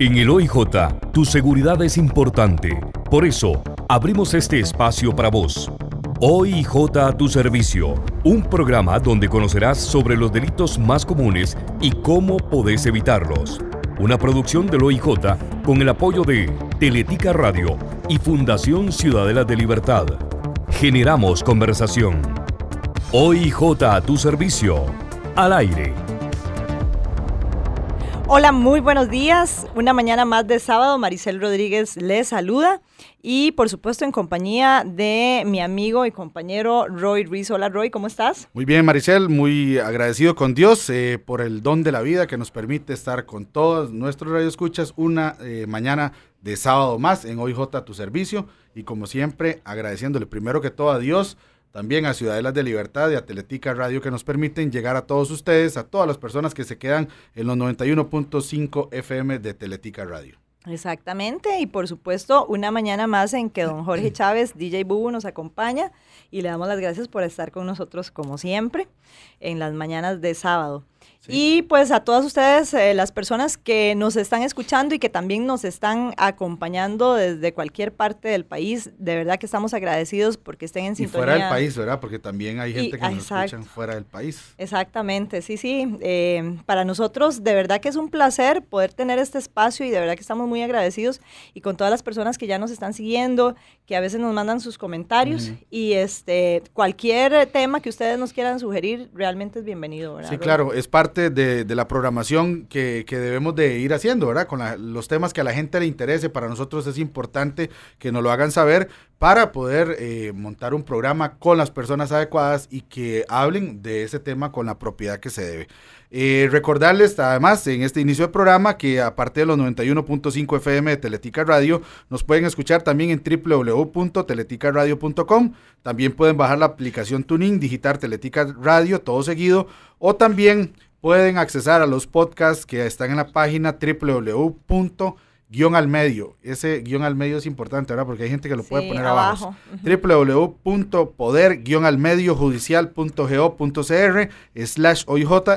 En el OIJ, tu seguridad es importante. Por eso, abrimos este espacio para vos. OIJ a tu servicio, un programa donde conocerás sobre los delitos más comunes y cómo podés evitarlos. Una producción del OIJ con el apoyo de Teletica Radio y Fundación Ciudadela de Libertad. Generamos conversación. OIJ a tu servicio, al aire Hola, muy buenos días. Una mañana más de sábado, Maricel Rodríguez les saluda y por supuesto en compañía de mi amigo y compañero Roy Ruiz. Hola Roy, ¿cómo estás? Muy bien Maricel, muy agradecido con Dios eh, por el don de la vida que nos permite estar con todos nuestros radioescuchas una eh, mañana de sábado más en OIJ a tu servicio y como siempre agradeciéndole primero que todo a Dios también a Ciudadelas de Libertad y Teletica Radio que nos permiten llegar a todos ustedes, a todas las personas que se quedan en los 91.5 FM de Teletica Radio. Exactamente, y por supuesto, una mañana más en que don Jorge Chávez, DJ Bubu, nos acompaña y le damos las gracias por estar con nosotros como siempre en las mañanas de sábado. Y pues a todas ustedes, eh, las personas que nos están escuchando y que también nos están acompañando desde cualquier parte del país, de verdad que estamos agradecidos porque estén en y fuera del país, ¿verdad? Porque también hay gente que nos escucha fuera del país. Exactamente, sí, sí. Eh, para nosotros, de verdad que es un placer poder tener este espacio y de verdad que estamos muy agradecidos y con todas las personas que ya nos están siguiendo, que a veces nos mandan sus comentarios y este cualquier tema que ustedes nos quieran sugerir realmente es bienvenido, ¿verdad? Sí, claro, es parte de, la programación que, debemos de ir haciendo, ¿verdad? Con los temas que a la gente le interese, para nosotros es importante que nos lo hagan saber para poder eh, montar un programa con las personas adecuadas y que hablen de ese tema con la propiedad que se debe. Eh, recordarles además en este inicio de programa que aparte de los 91.5 FM de Teletica Radio, nos pueden escuchar también en www.teleticaradio.com. También pueden bajar la aplicación Tuning, digitar Teletica Radio, todo seguido, o también pueden accesar a los podcasts que están en la página www guión al medio. Ese guión al medio es importante, ahora Porque hay gente que lo puede poner abajo. www.poder almediojudicialgocr slash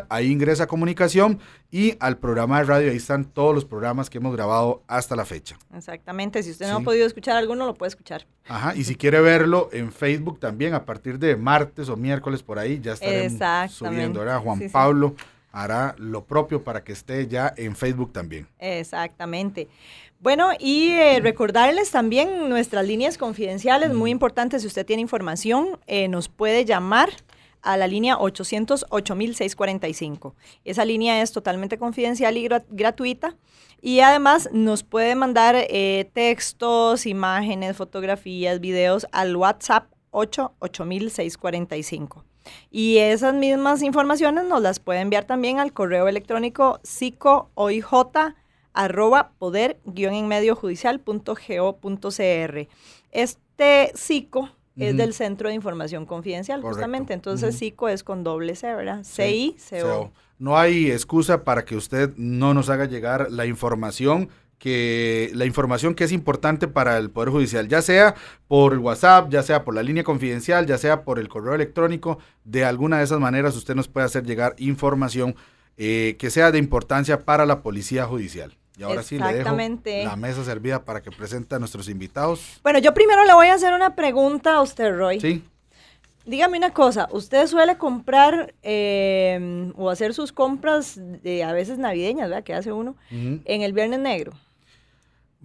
ahí ingresa comunicación y al programa de radio, ahí están todos los programas que hemos grabado hasta la fecha. Exactamente, si usted no ha podido escuchar alguno, lo puede escuchar. Ajá, y si quiere verlo en Facebook también, a partir de martes o miércoles por ahí, ya estaremos subiendo, ¿verdad? Juan Pablo hará lo propio para que esté ya en Facebook también. Exactamente. Bueno, y eh, recordarles también nuestras líneas confidenciales, muy importantes, si usted tiene información, eh, nos puede llamar a la línea 645 Esa línea es totalmente confidencial y gratuita. Y además nos puede mandar eh, textos, imágenes, fotografías, videos al WhatsApp 8-8000-645. Y esas mismas informaciones nos las puede enviar también al correo electrónico j arroba poder guión en medio judicial punto Este CICO es del Centro de Información Confidencial, justamente. Entonces, CICO es con doble C, ¿verdad? C-I-C-O. No hay excusa para que usted no nos haga llegar la información que la información que es importante para el Poder Judicial, ya sea por WhatsApp, ya sea por la línea confidencial, ya sea por el correo electrónico, de alguna de esas maneras usted nos puede hacer llegar información eh, que sea de importancia para la Policía Judicial. Y ahora sí le dejo la mesa servida para que presente a nuestros invitados. Bueno, yo primero le voy a hacer una pregunta a usted, Roy. Sí. Dígame una cosa, ¿usted suele comprar eh, o hacer sus compras de, a veces navideñas, ¿verdad? Que hace uno en el Viernes Negro?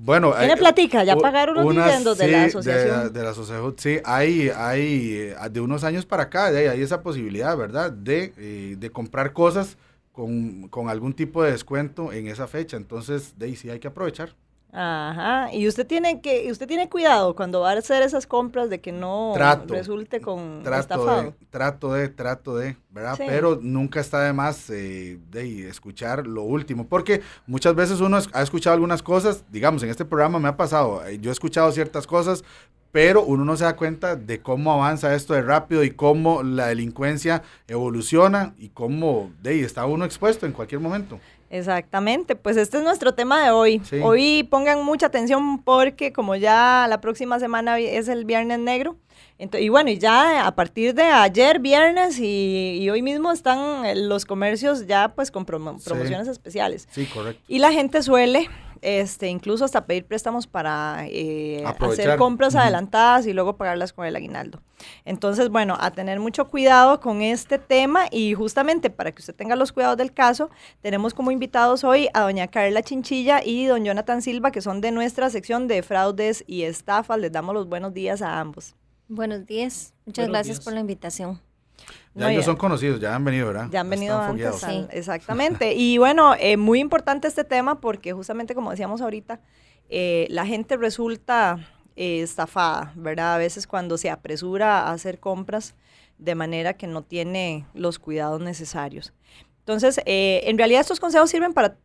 Bueno, ¿Tiene platica? ¿Ya pagaron los dividendos de la asociación? De, la sí. Hay, hay, eh, de unos años para acá, hay, hay esa posibilidad, ¿verdad? De, eh, de comprar cosas con, con, algún tipo de descuento en esa fecha. Entonces, de ahí sí hay que aprovechar. Ajá, y usted tiene que usted tiene cuidado cuando va a hacer esas compras de que no resulte con trato estafado. De, trato de, trato de, ¿verdad? Pero nunca está de más eh, de escuchar lo último, porque muchas veces uno ha escuchado algunas cosas, digamos, en este programa me ha pasado, eh, yo he escuchado ciertas cosas, pero uno no se da cuenta de cómo avanza esto de rápido y cómo la delincuencia evoluciona y cómo de, está uno expuesto en cualquier momento. Exactamente, pues este es nuestro tema de hoy. Hoy pongan mucha atención porque como ya la próxima semana es el Viernes Negro, entonces, y bueno, y ya a partir de ayer viernes y, hoy mismo están eh, los comercios ya pues con promociones especiales. Sí, correcto. Y la gente suele este, incluso hasta pedir préstamos para eh, hacer compras adelantadas y luego pagarlas con el aguinaldo. Entonces, bueno, a tener mucho cuidado con este tema y justamente para que usted tenga los cuidados del caso, tenemos como invitados hoy a doña Carla Chinchilla y don Jonathan Silva, que son de nuestra sección de fraudes y estafas. Les damos los buenos días a ambos. Buenos días, muchas gracias por la invitación. Ya ellos son conocidos, ya han venido, ¿verdad? Ya han venido antes, exactamente. Y bueno, eh, muy importante este tema porque justamente como decíamos ahorita, eh, la gente resulta eh, estafada, ¿verdad? A veces cuando se apresura a hacer compras de manera que no tiene los cuidados necesarios. Entonces, en realidad estos consejos sirven para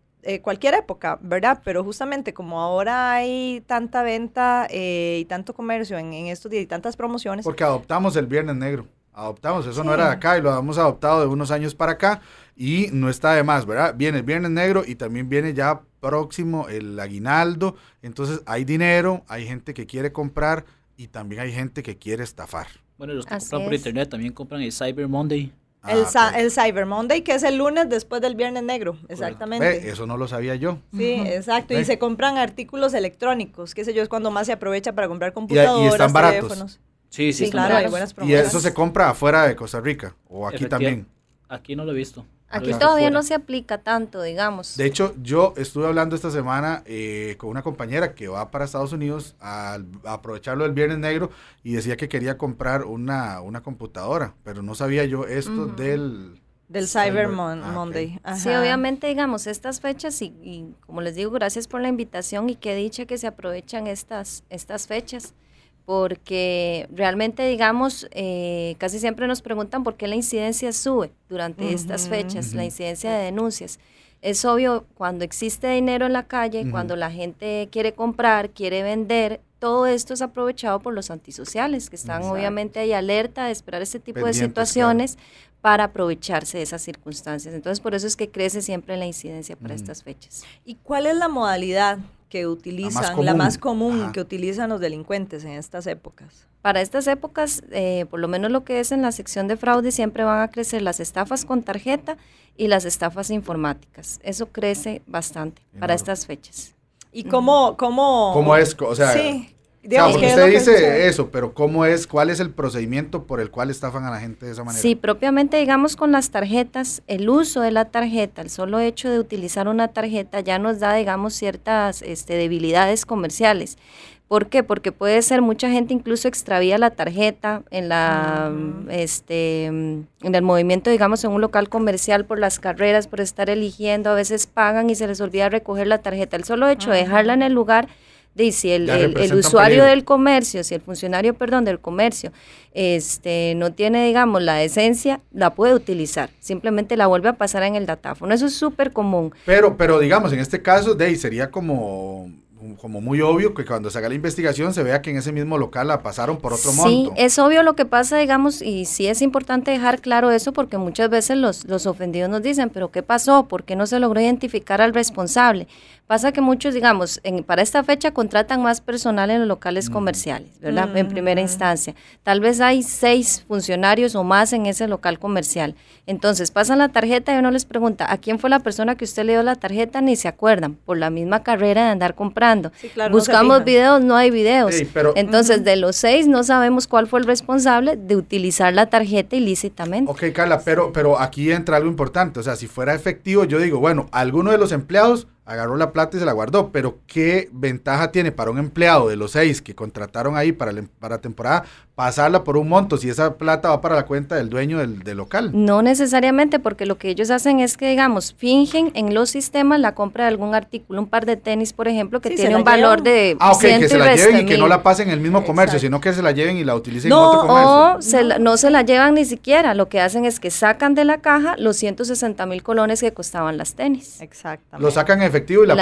cualquier época, ¿verdad? Pero justamente como ahora hay tanta venta y tanto comercio en, en estos días y tantas promociones. Porque adoptamos el Viernes Negro adoptamos, eso no era de acá y lo hemos adoptado de unos años para acá y no está de más, ¿verdad? Viene el Viernes Negro y también viene ya próximo el aguinaldo, entonces hay dinero, hay gente que quiere comprar y también hay gente que quiere estafar. Bueno, los que compran por internet también compran el Cyber Monday. Ah, el, Cyber Monday, que es el lunes después del Viernes Negro, exactamente. eso no lo sabía yo. Sí, exacto. Y se compran artículos electrónicos, qué sé yo, es cuando más se aprovecha para comprar computadoras, y, teléfonos. Sí, sí, claro, Y eso se compra afuera de Costa Rica o aquí también. Aquí no lo he visto. Aquí todavía no se aplica tanto, digamos. De hecho, yo estuve hablando esta semana eh, con una compañera que va para Estados Unidos a, aprovecharlo del Viernes Negro y decía que quería comprar una, una computadora, pero no sabía yo esto del... Del Cyber, ah, Monday. Sí, obviamente, digamos, estas fechas y, como les digo, gracias por la invitación y qué dicha que se aprovechan estas, estas fechas porque realmente, digamos, eh, casi siempre nos preguntan por qué la incidencia sube durante estas fechas, la incidencia de denuncias. Es obvio, cuando existe dinero en la calle, cuando la gente quiere comprar, quiere vender, todo esto es aprovechado por los antisociales, que están obviamente ahí alerta de esperar este tipo de situaciones para aprovecharse de esas circunstancias. Entonces, por eso es que crece siempre la incidencia para estas fechas. ¿Y cuál es la modalidad que utilizan, la más común, que utilizan los delincuentes en estas épocas? Para estas épocas, eh, por lo menos lo que es en la sección de fraude, siempre van a crecer las estafas con tarjeta y las estafas informáticas. Eso crece bastante para estas fechas. ¿Y cómo, cómo, es? sí. Digamos, usted dice eso, pero ¿cómo es, cuál es el procedimiento por el cual estafan a la gente de esa manera? Sí, propiamente digamos con las tarjetas, el uso de la tarjeta, el solo hecho de utilizar una tarjeta ya nos da, digamos, ciertas este, debilidades comerciales. ¿Por qué? Porque puede ser mucha gente incluso extravía la tarjeta en la este en el movimiento, digamos, en un local comercial por las carreras, por estar eligiendo, a veces pagan y se les olvida recoger la tarjeta. El solo hecho de dejarla en el lugar Dice si el, usuario del comercio, si el funcionario, perdón, del comercio, este, no tiene, digamos, la esencia, la puede utilizar. Simplemente la vuelve a pasar en el datáfono. Eso es súper común. Pero, pero digamos, en este caso, de sería como como muy obvio que cuando se haga la investigación se vea que en ese mismo local la pasaron por otro monto. Sí, es obvio lo que pasa, digamos, y sí es importante dejar claro eso porque muchas veces los, los ofendidos nos dicen, pero ¿qué pasó? ¿Por qué no se logró identificar al responsable? Pasa que muchos, digamos, para esta fecha contratan más personal en los locales mm. comerciales, ¿verdad? En mm. primera instancia. Tal vez hay seis funcionarios o más en ese local comercial. Entonces pasan la tarjeta y uno les pregunta, ¿a quién fue la persona que usted le dio la tarjeta? Ni se acuerdan, por la misma carrera de andar comprando Buscamos videos, no hay videos. Entonces, de los seis no sabemos cuál fue el responsable de utilizar la tarjeta ilícitamente. Ok, Carla, pero, pero aquí entra algo importante. O sea, si fuera efectivo, yo digo, bueno, alguno de los empleados agarró la plata y se la guardó. Pero ¿qué ventaja tiene para un empleado de los seis que contrataron ahí para, la, em, para temporada pasarla por un monto si esa plata va para la cuenta del dueño del, local? No necesariamente, porque lo que ellos hacen es que, digamos, fingen en los sistemas la compra de algún artículo, un par de tenis, por ejemplo, que tiene un valor llevan. de... Ah, ok, que se la lleven y que no la pasen en el mismo comercio, sino que se la lleven y la utilicen en otro comercio. se no se la llevan ni siquiera, lo que hacen es que sacan de la caja los 160 mil colones que costaban las tenis. Exactamente. Lo sacan efectivo y la, y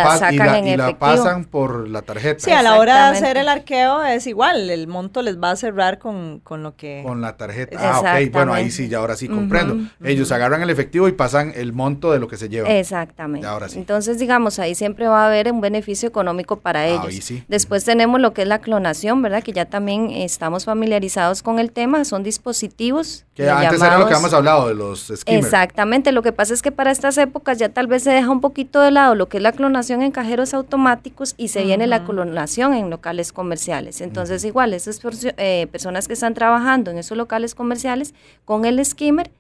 la, pasan por la tarjeta. Sí, a la hora de hacer el arqueo es igual, el monto les va a cerrar con, lo que... Con la tarjeta. Ah, ok, bueno, ahí sí, ya ahora sí comprendo. Ellos agarran el efectivo y pasan el monto de lo que se lleva. Exactamente. Entonces, digamos, ahí siempre va a haber un beneficio económico para ellos. Ahí Después tenemos lo que es la clonación, ¿verdad? Que ya también estamos familiarizados con el tema, son dispositivos. Que antes era lo que habíamos hablado de los skimmers. Exactamente, lo que pasa es que para estas épocas ya tal vez se deja un poquito de lado lo que la clonación en cajeros automáticos y se viene la clonación en locales comerciales. Entonces, igual, esas eh, personas que están trabajando en esos locales comerciales con el skimmer,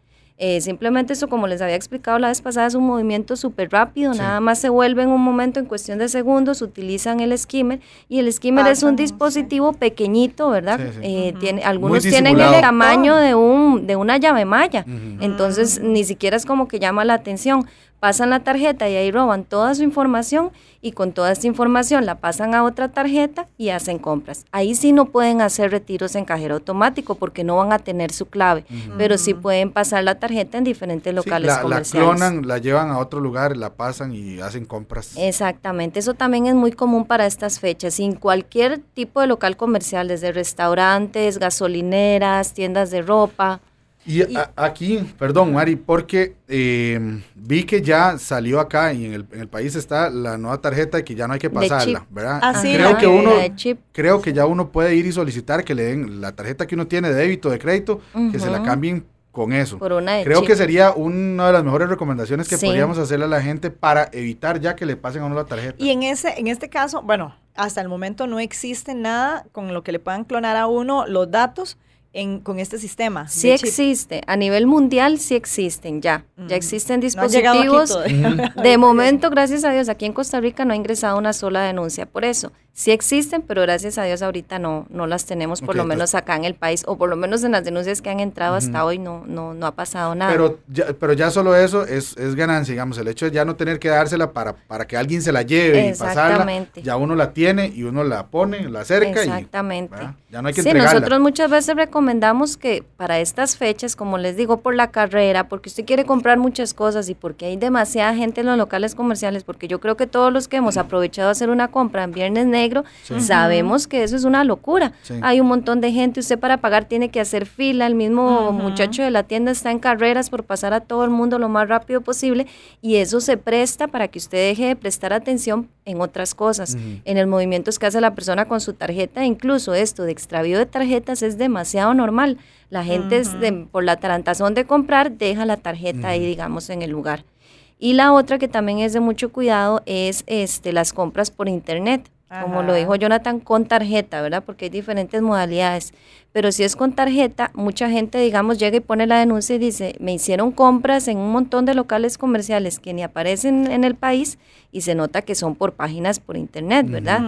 eh, simplemente eso, como les había explicado la vez pasada, es un movimiento súper rápido, nada más se vuelve en un momento, en cuestión de segundos, utilizan el skimmer y el skimmer es un dispositivo pequeñito, ¿verdad? Eh, tiene, algunos tienen el tamaño de, un, de una llave malla, entonces ah. ni siquiera es como que llama la atención, pasan la tarjeta y ahí roban toda su información y con toda esta información la pasan a otra tarjeta y hacen compras. Ahí sí no pueden hacer retiros en cajero automático porque no van a tener su clave, pero sí pueden pasar la tarjeta en diferentes locales comerciales. La clonan, la llevan a otro lugar, la pasan y hacen compras. Exactamente, eso también es muy común para estas fechas. En cualquier tipo de local comercial, desde restaurantes, gasolineras, tiendas de ropa, y, aquí, perdón, Mari, porque eh, vi que ya salió acá y en el, país está la nueva tarjeta y que ya no hay que pasarla, ¿verdad? Ah, creo, que uno, creo que ya uno puede ir y solicitar que le den la tarjeta que uno tiene de débito, de crédito, que se la cambien con eso. Por Creo que sería una de las mejores recomendaciones que podríamos hacerle a la gente para evitar ya que le pasen a uno la tarjeta. Y en ese, en este caso, bueno, hasta el momento no existe nada con lo que le puedan clonar a uno los datos con este sistema. Sí existe, a nivel mundial sí existen ya. Ya mm. existen dispositivos. de momento, gracias a Dios, aquí en Costa Rica no ha ingresado una sola denuncia por eso sí existen, pero gracias a Dios ahorita no, no las tenemos, por lo menos acá en el país, o por lo menos en las denuncias que han entrado hasta hoy no, no, no ha pasado nada. Pero ya, pero ya solo eso es, es ganancia, digamos, el hecho de ya no tener que dársela para, para que alguien se la lleve y pasarla, ya uno la tiene y uno la pone, la acerca Exactamente. Y, ya no hay que Sí, nosotros muchas veces recomendamos que para estas fechas, como les digo, por la carrera, porque usted quiere comprar muchas cosas y porque hay demasiada gente en los locales comerciales, porque yo creo que todos los que hemos aprovechado hacer una compra en viernes negro, sabemos que eso es una locura. Hay un montón de gente, usted para pagar tiene que hacer fila, el mismo muchacho de la tienda está en carreras por pasar a todo el mundo lo más rápido posible y eso se presta para que usted deje de prestar atención en otras cosas, en el movimiento que hace la persona con su tarjeta, incluso esto de extravío de tarjetas es demasiado normal. La gente es por la tarantazón de comprar deja la tarjeta ahí, digamos, en el lugar. Y la otra que también es de mucho cuidado es este, las compras por internet como lo dijo Jonathan, con tarjeta, ¿verdad? Porque hay diferentes modalidades. Pero si es con tarjeta, mucha gente, digamos, llega y pone la denuncia y dice, me hicieron compras en un montón de locales comerciales que ni aparecen en el país y se nota que son por páginas por internet, ¿verdad?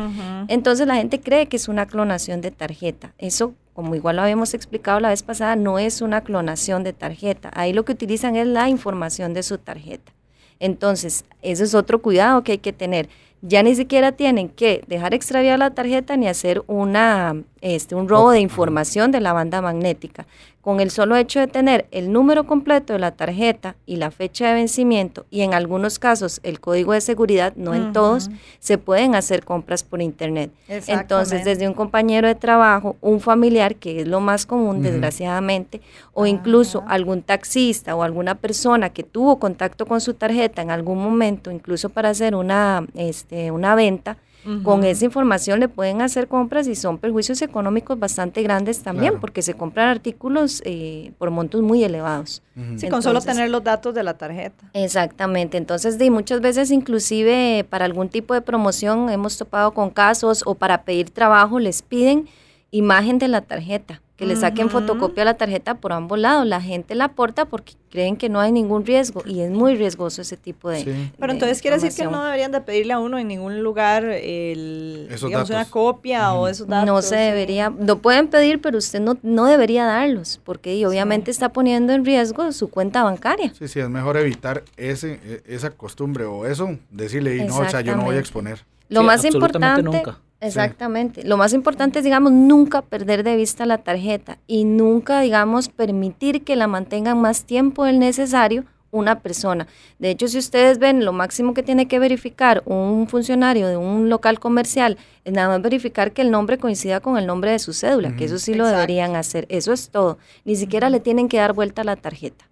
Entonces la gente cree que es una clonación de tarjeta. Eso como igual lo habíamos explicado la vez pasada, no es una clonación de tarjeta. Ahí lo que utilizan es la información de su tarjeta. Entonces, eso es otro cuidado que hay que tener ya ni siquiera tienen que dejar extraviar la tarjeta ni hacer una, este, un robo de información de la banda magnética. Con el solo hecho de tener el número completo de la tarjeta y la fecha de vencimiento y en algunos casos el código de seguridad, no en todos, se pueden hacer compras por internet. Entonces, desde un compañero de trabajo, un familiar, que es lo más común desgraciadamente, o incluso algún taxista o alguna persona que tuvo contacto con su tarjeta en algún momento, incluso para hacer una, este, una venta, con esa información le pueden hacer compras y son perjuicios económicos bastante grandes también, porque se compran artículos eh, por montos muy elevados. sí, con solo tener los datos de la tarjeta. Exactamente. Entonces, de, muchas veces inclusive para algún tipo de promoción hemos topado con casos o para pedir trabajo les piden imagen de la tarjeta que le saquen fotocopia a la tarjeta por ambos lados. La gente la aporta porque creen que no hay ningún riesgo y es muy riesgoso ese tipo de... Pero entonces quiere decir que no deberían de pedirle a uno en ningún lugar el, digamos, una copia o esos datos. No se debería, lo pueden pedir, pero usted no, no debería darlos porque obviamente está poniendo en riesgo su cuenta bancaria. Sí, sí, es mejor evitar ese, e, esa costumbre o eso, decirle, no, o sea, yo no voy a exponer. Lo más importante... Exactamente. Lo más importante es, digamos, nunca perder de vista la tarjeta y nunca, digamos, permitir que la mantengan más tiempo del necesario una persona. De hecho, si ustedes ven, lo máximo que tiene que verificar un funcionario de un local comercial es nada más verificar que el nombre coincida con el nombre de su cédula, que eso sí lo deberían hacer. Eso es todo. Ni siquiera le tienen que dar vuelta a la tarjeta.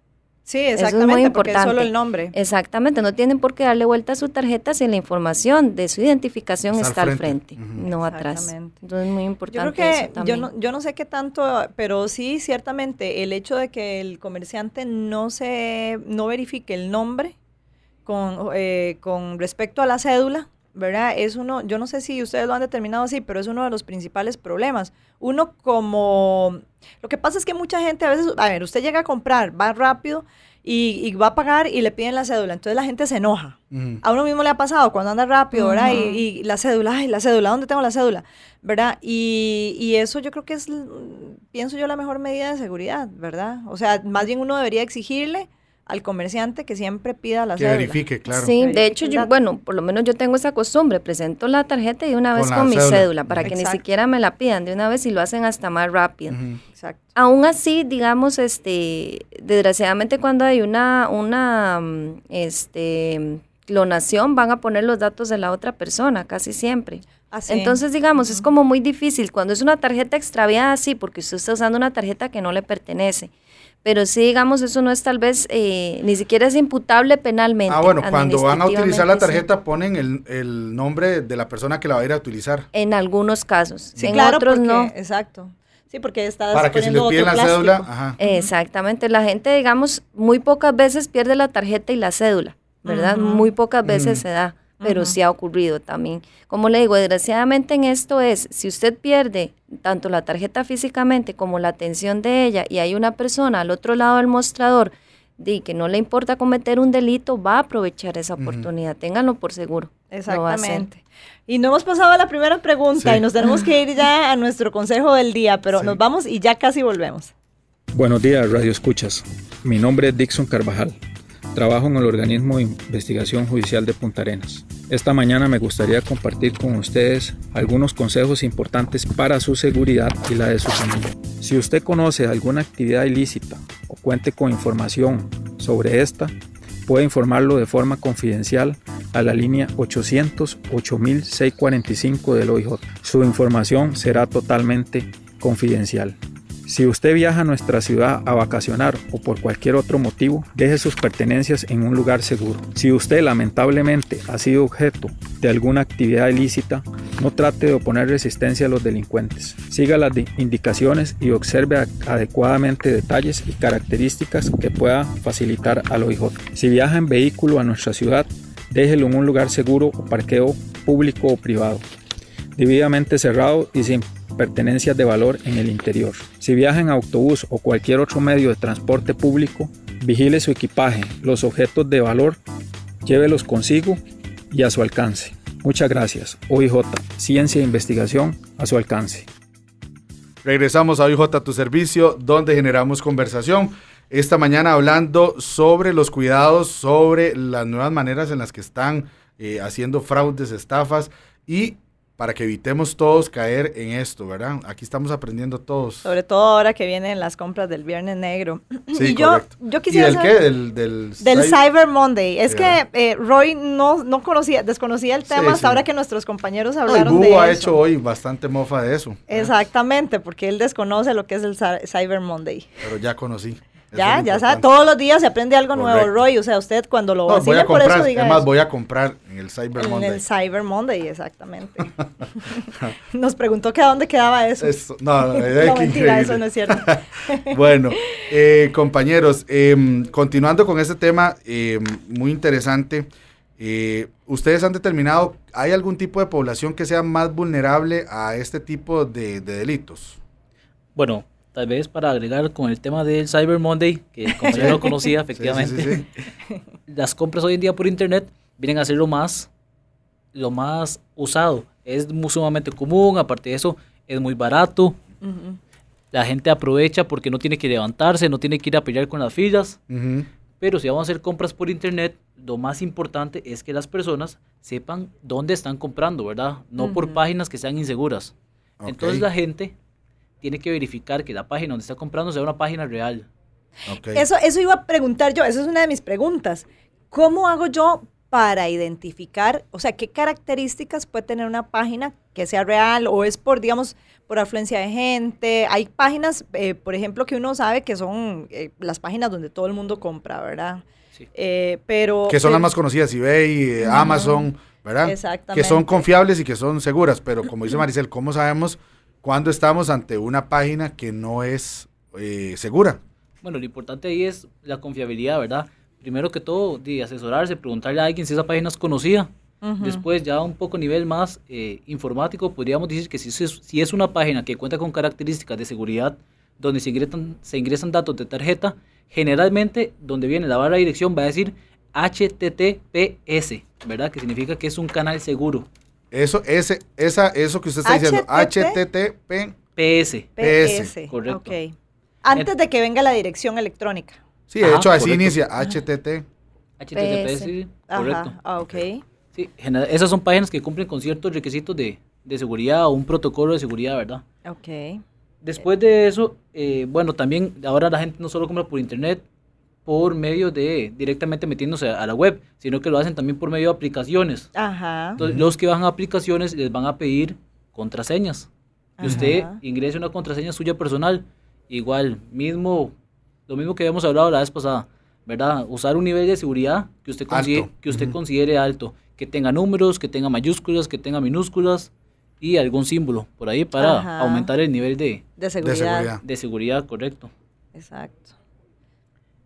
Sí, exactamente, muy porque es solo el nombre. Exactamente, no tienen por qué darle vuelta a su tarjeta si la información de su identificación está, al frente, no atrás. Entonces es muy importante. Yo creo que Yo, no, sé qué tanto, pero sí, ciertamente, el hecho de que el comerciante no, se, no verifique el nombre con, eh, con respecto a la cédula, ¿verdad? Es uno, yo no sé si ustedes lo han determinado así, pero es uno de los principales problemas. Uno como, lo que pasa es que mucha gente a veces, a ver, usted llega a comprar, va rápido y, y va a pagar y le piden la cédula, entonces la gente se enoja. A uno mismo le ha pasado cuando anda rápido, ¿verdad? y, y, la cédula, ay, la cédula, ¿dónde tengo la cédula? ¿Verdad? Y, y eso yo creo que es, pienso yo, la mejor medida de seguridad, ¿verdad? O sea, más bien uno debería exigirle al comerciante que siempre pida la que verifique, claro. Sí, de hecho, bueno, por lo menos yo tengo esa costumbre, presento la tarjeta de una vez con, mi cédula, para que ni siquiera me la pidan de una vez y lo hacen hasta más rápido. Exacto. Aún así, digamos, este, desgraciadamente cuando hay una, una, mm, este, clonación, van a poner los datos de la otra persona, casi siempre. Ah, Entonces, digamos, es como muy difícil. Cuando es una tarjeta extraviada, sí, porque usted está usando una tarjeta que no le pertenece pero sí, digamos, eso no es tal vez, eh, ni siquiera es imputable penalmente. Ah, bueno, cuando van a utilizar la tarjeta ponen el, el, nombre de la persona que la va a ir a utilizar. En algunos casos, sí, en otros no. Exacto. Sí, porque está Para que si le la cédula. Exactamente, la gente, digamos, muy pocas veces pierde la tarjeta y la cédula, ¿verdad? Muy pocas veces mm. se da pero sí ha ocurrido también. Como le digo, desgraciadamente en esto es, si usted pierde tanto la tarjeta físicamente como la atención de ella y hay una persona al otro lado del mostrador de que no le importa cometer un delito, va a aprovechar esa oportunidad, ténganlo por seguro. Exactamente. Y no hemos pasado a la primera pregunta y nos tenemos que ir ya a nuestro consejo del día, pero nos vamos y ya casi volvemos. Buenos días, Radio Escuchas. Mi nombre es Dixon Carvajal. Trabajo en el organismo de investigación judicial de Punta Arenas. Esta mañana me gustaría compartir con ustedes algunos consejos importantes para su seguridad y la de su familia. Si usted conoce alguna actividad ilícita o cuente con información sobre esta, puede informarlo de forma confidencial a la línea 800-8645 del OIJ. Su información será totalmente confidencial. Si usted viaja a nuestra ciudad a vacacionar o por cualquier otro motivo, deje sus pertenencias en un lugar seguro. Si usted lamentablemente ha sido objeto de alguna actividad ilícita, no trate de oponer resistencia a los delincuentes. Siga las indicaciones y observe adecuadamente detalles y características que pueda facilitar al OIJ. Si viaja en vehículo a nuestra ciudad, déjelo en un lugar seguro o parqueo público o privado debidamente cerrado y sin pertenencias de valor en el interior. Si viaja en autobús o cualquier otro medio de transporte público, vigile su equipaje, los objetos de valor, llévelos consigo y a su alcance. Muchas gracias. OIJ, Ciencia e Investigación a su alcance. Regresamos a OIJ a tu servicio, donde generamos conversación. Esta mañana hablando sobre los cuidados, sobre las nuevas maneras en las que están eh, haciendo fraudes, estafas y para que evitemos todos caer en esto, ¿verdad? Aquí estamos aprendiendo todos. Sobre todo ahora que vienen las compras del Viernes Negro. Sí, y yo, yo quisiera ¿Y del qué? Del, Cyber, Monday. Es que eh, Roy no, no conocía, desconocía el tema hasta ahora que nuestros compañeros hablaron de ha ha hecho hoy bastante mofa de eso. Exactamente, porque él desconoce lo que es el Cyber Monday. Pero ya conocí. Ya, ya sabe, todos los días se aprende algo nuevo, Roy. O sea, usted cuando lo no, voy a comprar, por eso diga. Además, voy a comprar en el Cyber Monday. En el Cyber Monday, exactamente. Nos preguntó que a dónde quedaba eso. eso no, eso no es cierto. bueno, eh, compañeros, em, continuando con este tema em, muy interesante. Eh, ¿Ustedes han determinado, hay algún tipo de población que sea más vulnerable a este tipo de delitos? Bueno, Tal vez para agregar con el tema del Cyber Monday, que como yo lo conocía efectivamente, las compras hoy en día por internet vienen a ser lo más, lo más usado. Es muy, sumamente común, aparte de eso, es muy barato. La gente aprovecha porque no tiene que levantarse, no tiene que ir a pelear con las filas. Pero si vamos a hacer compras por internet, lo más importante es que las personas sepan dónde están comprando, ¿verdad? No por páginas que sean inseguras. Entonces la gente tiene que verificar que la página donde está comprando sea una página real. Eso, eso iba a preguntar yo, eso es una de mis preguntas. ¿Cómo hago yo para identificar, o sea, qué características puede tener una página que sea real o es por, digamos, por afluencia de gente? Hay páginas, eh, por ejemplo, que uno sabe que son eh, las páginas donde todo el mundo compra, ¿verdad? Eh, pero, que son las más conocidas, eBay, Amazon, ¿verdad? Exactamente. Que son confiables y que son seguras, pero como dice Maricel, ¿cómo sabemos? cuando estamos ante una página que no es eh, segura. Bueno, lo importante ahí es la confiabilidad, ¿verdad? Primero que todo, de asesorarse, preguntarle a alguien si esa página es conocida. Después, ya un poco a nivel más eh, informático, podríamos decir que si, es una página que cuenta con características de seguridad, donde se ingresan, se ingresan datos de tarjeta, generalmente donde viene la barra de dirección va a decir HTTPS, ¿verdad? Que significa que es un canal seguro. Eso, ese, esa, eso que usted está diciendo, HTTP PS. Correcto. Antes de que venga la dirección electrónica. Sí, de hecho así inicia, HTT. Ah. HTTPS, correcto. ah ok. Sí, esas son páginas que cumplen con ciertos requisitos de, seguridad o un protocolo de seguridad, ¿verdad? Ok. Después de eso, eh, bueno, también ahora la gente no solo compra por internet, por medio de directamente metiéndose a la web, sino que lo hacen también por medio de aplicaciones. Ajá. Entonces, los que van a aplicaciones les van a pedir contraseñas. Que usted ingrese una contraseña suya personal, igual, mismo, lo mismo que habíamos hablado la vez pasada, ¿verdad? Usar un nivel de seguridad que usted, considere alto. Que usted considere alto, que tenga números, que tenga mayúsculas, que tenga minúsculas y algún símbolo por ahí para aumentar el nivel de, de seguridad. De seguridad, correcto. Exacto.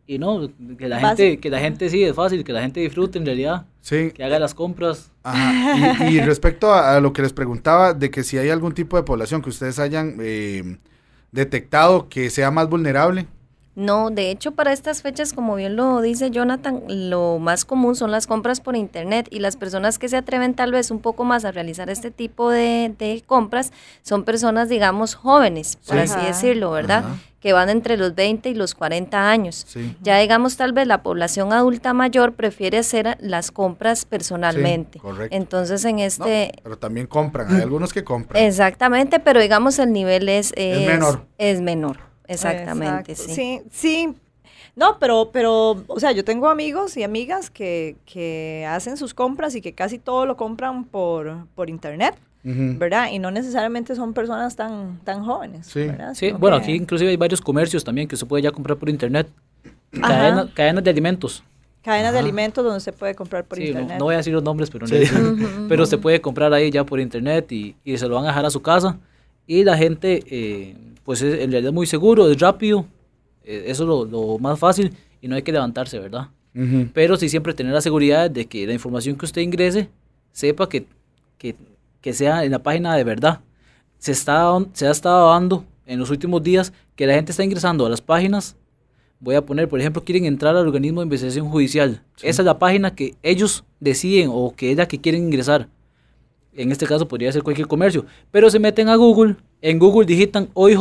Y no, que la, gente, que la gente sí, es fácil, que la gente disfrute en realidad. Que haga las compras. Y, respecto a, lo que les preguntaba, de que si hay algún tipo de población que ustedes hayan eh, detectado que sea más vulnerable no, de hecho para estas fechas, como bien lo dice Jonathan, lo más común son las compras por internet y las personas que se atreven tal vez un poco más a realizar este tipo de, compras son personas, digamos, jóvenes, por así decirlo, ¿verdad? que van entre los 20 y los 40 años. Ya digamos, tal vez la población adulta mayor prefiere hacer las compras personalmente. Correcto. Entonces en este... pero también compran, hay algunos que compran. Exactamente, pero digamos el nivel es, es menor. Es menor. Exactamente, sí. Sí, No, pero, pero, o sea, yo tengo amigos y amigas que, hacen sus compras y que casi todo lo compran por, internet. ¿Verdad? Y no necesariamente son personas tan, tan jóvenes. Sí, sí. bueno, aquí inclusive hay varios comercios también que se puede ya comprar por internet. cadenas de alimentos. Cadenas de alimentos donde se puede comprar por internet. No, voy a decir los nombres, pero, pero se puede comprar ahí ya por internet y, y, se lo van a dejar a su casa. Y la gente eh, pues es, en realidad es muy seguro, es rápido, eh, eso es lo, más fácil y no hay que levantarse, ¿verdad? Pero sí siempre tener la seguridad de que la información que usted ingrese sepa que, que, sea en la página de verdad. Se, está, se ha estado dando en los últimos días que la gente está ingresando a las páginas. Voy a poner, por ejemplo, quieren entrar al organismo de investigación judicial. Esa es la página que ellos deciden o que es la que quieren ingresar en este caso podría ser cualquier comercio, pero se meten a Google, en Google digitan OIJ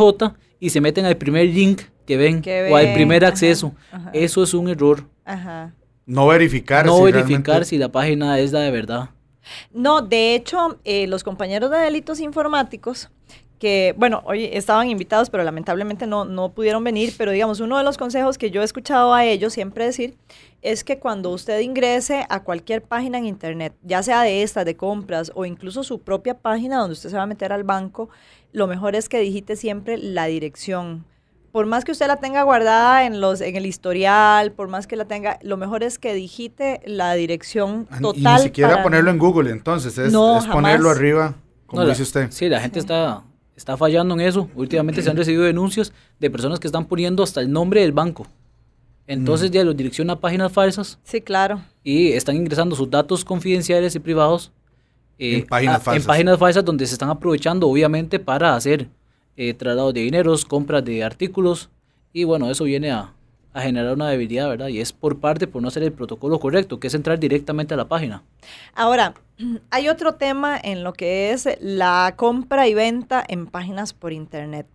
y se meten al primer link que ven, o al primer acceso. Eso es un error. No verificar. No si verificar si la página es la de verdad. No, de hecho, eh, los compañeros de delitos informáticos bueno, hoy estaban invitados, pero lamentablemente no, no pudieron venir, pero digamos, uno de los consejos que yo he escuchado a ellos siempre decir es que cuando usted ingrese a cualquier página en Internet, ya sea de estas, de compras o incluso su propia página donde usted se va a meter al banco, lo mejor es que digite siempre la dirección por más que usted la tenga guardada en los en el historial, por más que la tenga, lo mejor es que digite la dirección total. Ah, y ni siquiera ponerlo en Google, entonces es, ponerlo arriba, como dice usted. sí, la gente está está fallando en eso. Últimamente se han recibido denuncias de personas que están poniendo hasta el nombre del banco. Entonces mm. ya los direcciona a páginas falsas. Sí, claro. Y están ingresando sus datos confidenciales y privados eh, en, páginas falsas. donde se están aprovechando obviamente para hacer eh, traslados de dineros, compras de artículos y bueno, eso viene a generar una debilidad, ¿verdad? Y es por parte por no hacer el protocolo correcto, que es entrar directamente a la página. Ahora, hay otro tema en lo que es la compra y venta en páginas por internet.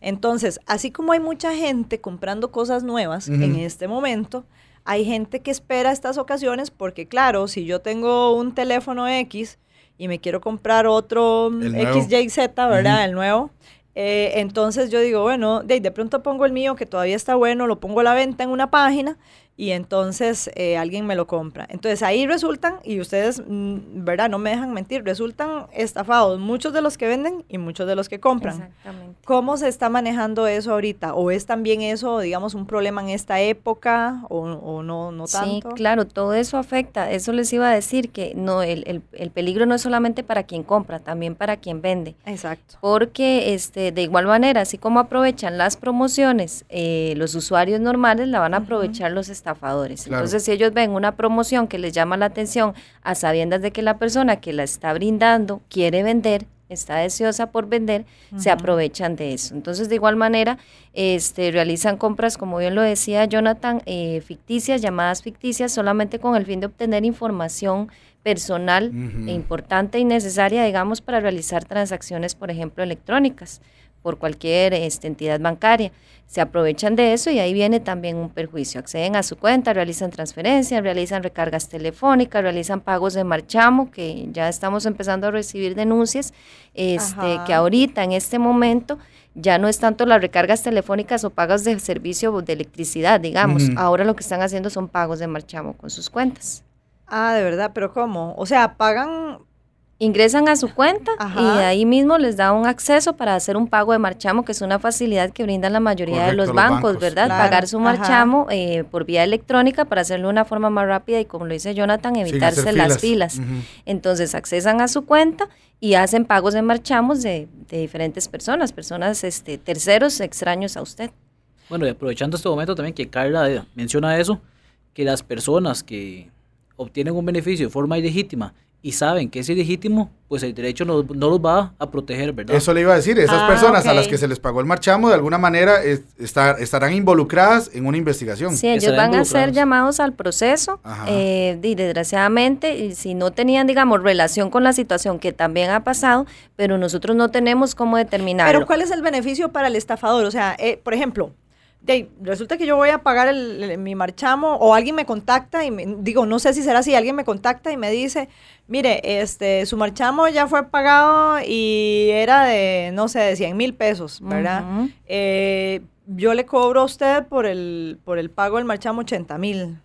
Entonces, así como hay mucha gente comprando cosas nuevas en este momento, hay gente que espera estas ocasiones porque, claro, si yo tengo un teléfono X y me quiero comprar otro XJZ, ¿verdad? El nuevo. Eh, entonces yo digo, bueno, de, de, pronto pongo el mío que todavía está bueno, lo pongo a la venta en una página y entonces eh, alguien me lo compra. Entonces ahí resultan, y ustedes, mm, ¿verdad? No me dejan mentir, resultan estafados muchos de los que venden y muchos de los que compran. Exactamente. ¿Cómo se está manejando eso ahorita? ¿O es también eso, digamos, un problema en esta época o, no, no tanto? Sí, claro, todo eso afecta. Eso les iba a decir que no, el, el, peligro no es solamente para quien compra, también para quien vende. Exacto. Porque este, de igual manera, así como aprovechan las promociones, eh, los usuarios normales la van a aprovechar los los estafadores. Entonces, si ellos ven una promoción que les llama la atención a sabiendas de que la persona que la está brindando quiere vender, está deseosa por vender, se aprovechan de eso. Entonces, de igual manera, este, realizan compras, como bien lo decía Jonathan, eh, ficticias, llamadas ficticias, solamente con el fin de obtener información personal e importante y necesaria, digamos, para realizar transacciones, por ejemplo, electrónicas por cualquier este, entidad bancaria se aprovechan de eso y ahí viene también un perjuicio. Acceden a su cuenta, realizan transferencias, realizan recargas telefónicas, realizan pagos de marchamo, que ya estamos empezando a recibir denuncias, este, que ahorita en este momento ya no es tanto las recargas telefónicas o pagos de servicio de electricidad, digamos. Ahora lo que están haciendo son pagos de marchamo con sus cuentas. Ah, de verdad, pero ¿cómo? O sea, pagan ingresan a su cuenta y ahí mismo les da un acceso para hacer un pago de marchamo, que es una facilidad que brindan la mayoría de los, bancos, ¿verdad? Pagar su marchamo eh, por vía electrónica para hacerlo de una forma más rápida y como lo dice Jonathan, evitarse las filas. Entonces accesan a su cuenta y hacen pagos de marchamos de, diferentes personas, personas este, terceros extraños a usted. Bueno, y aprovechando este momento también que Carla eh, menciona eso, que las personas que obtienen un beneficio de forma ilegítima y saben que es ilegítimo, pues el derecho no, no los va a proteger, ¿verdad? Eso le iba a decir, esas ah, personas a las que se les pagó el marchamo, de alguna manera estarán involucradas en una investigación. Sí, ellos van a ser llamados al proceso eh, y desgraciadamente, y si no tenían, digamos, relación con la situación que también ha pasado, pero nosotros no tenemos cómo determinarlo. Pero ¿cuál es el beneficio para el estafador? O sea, eh, por ejemplo, resulta que yo voy a pagar mi marchamo o alguien me contacta y me, digo, no sé si será así, alguien me contacta y me dice, mire, este, su marchamo ya fue pagado y era de, no sé, de 100 mil pesos, ¿verdad? Eh, yo le cobro a usted por el, por el pago del marchamo 80 mil.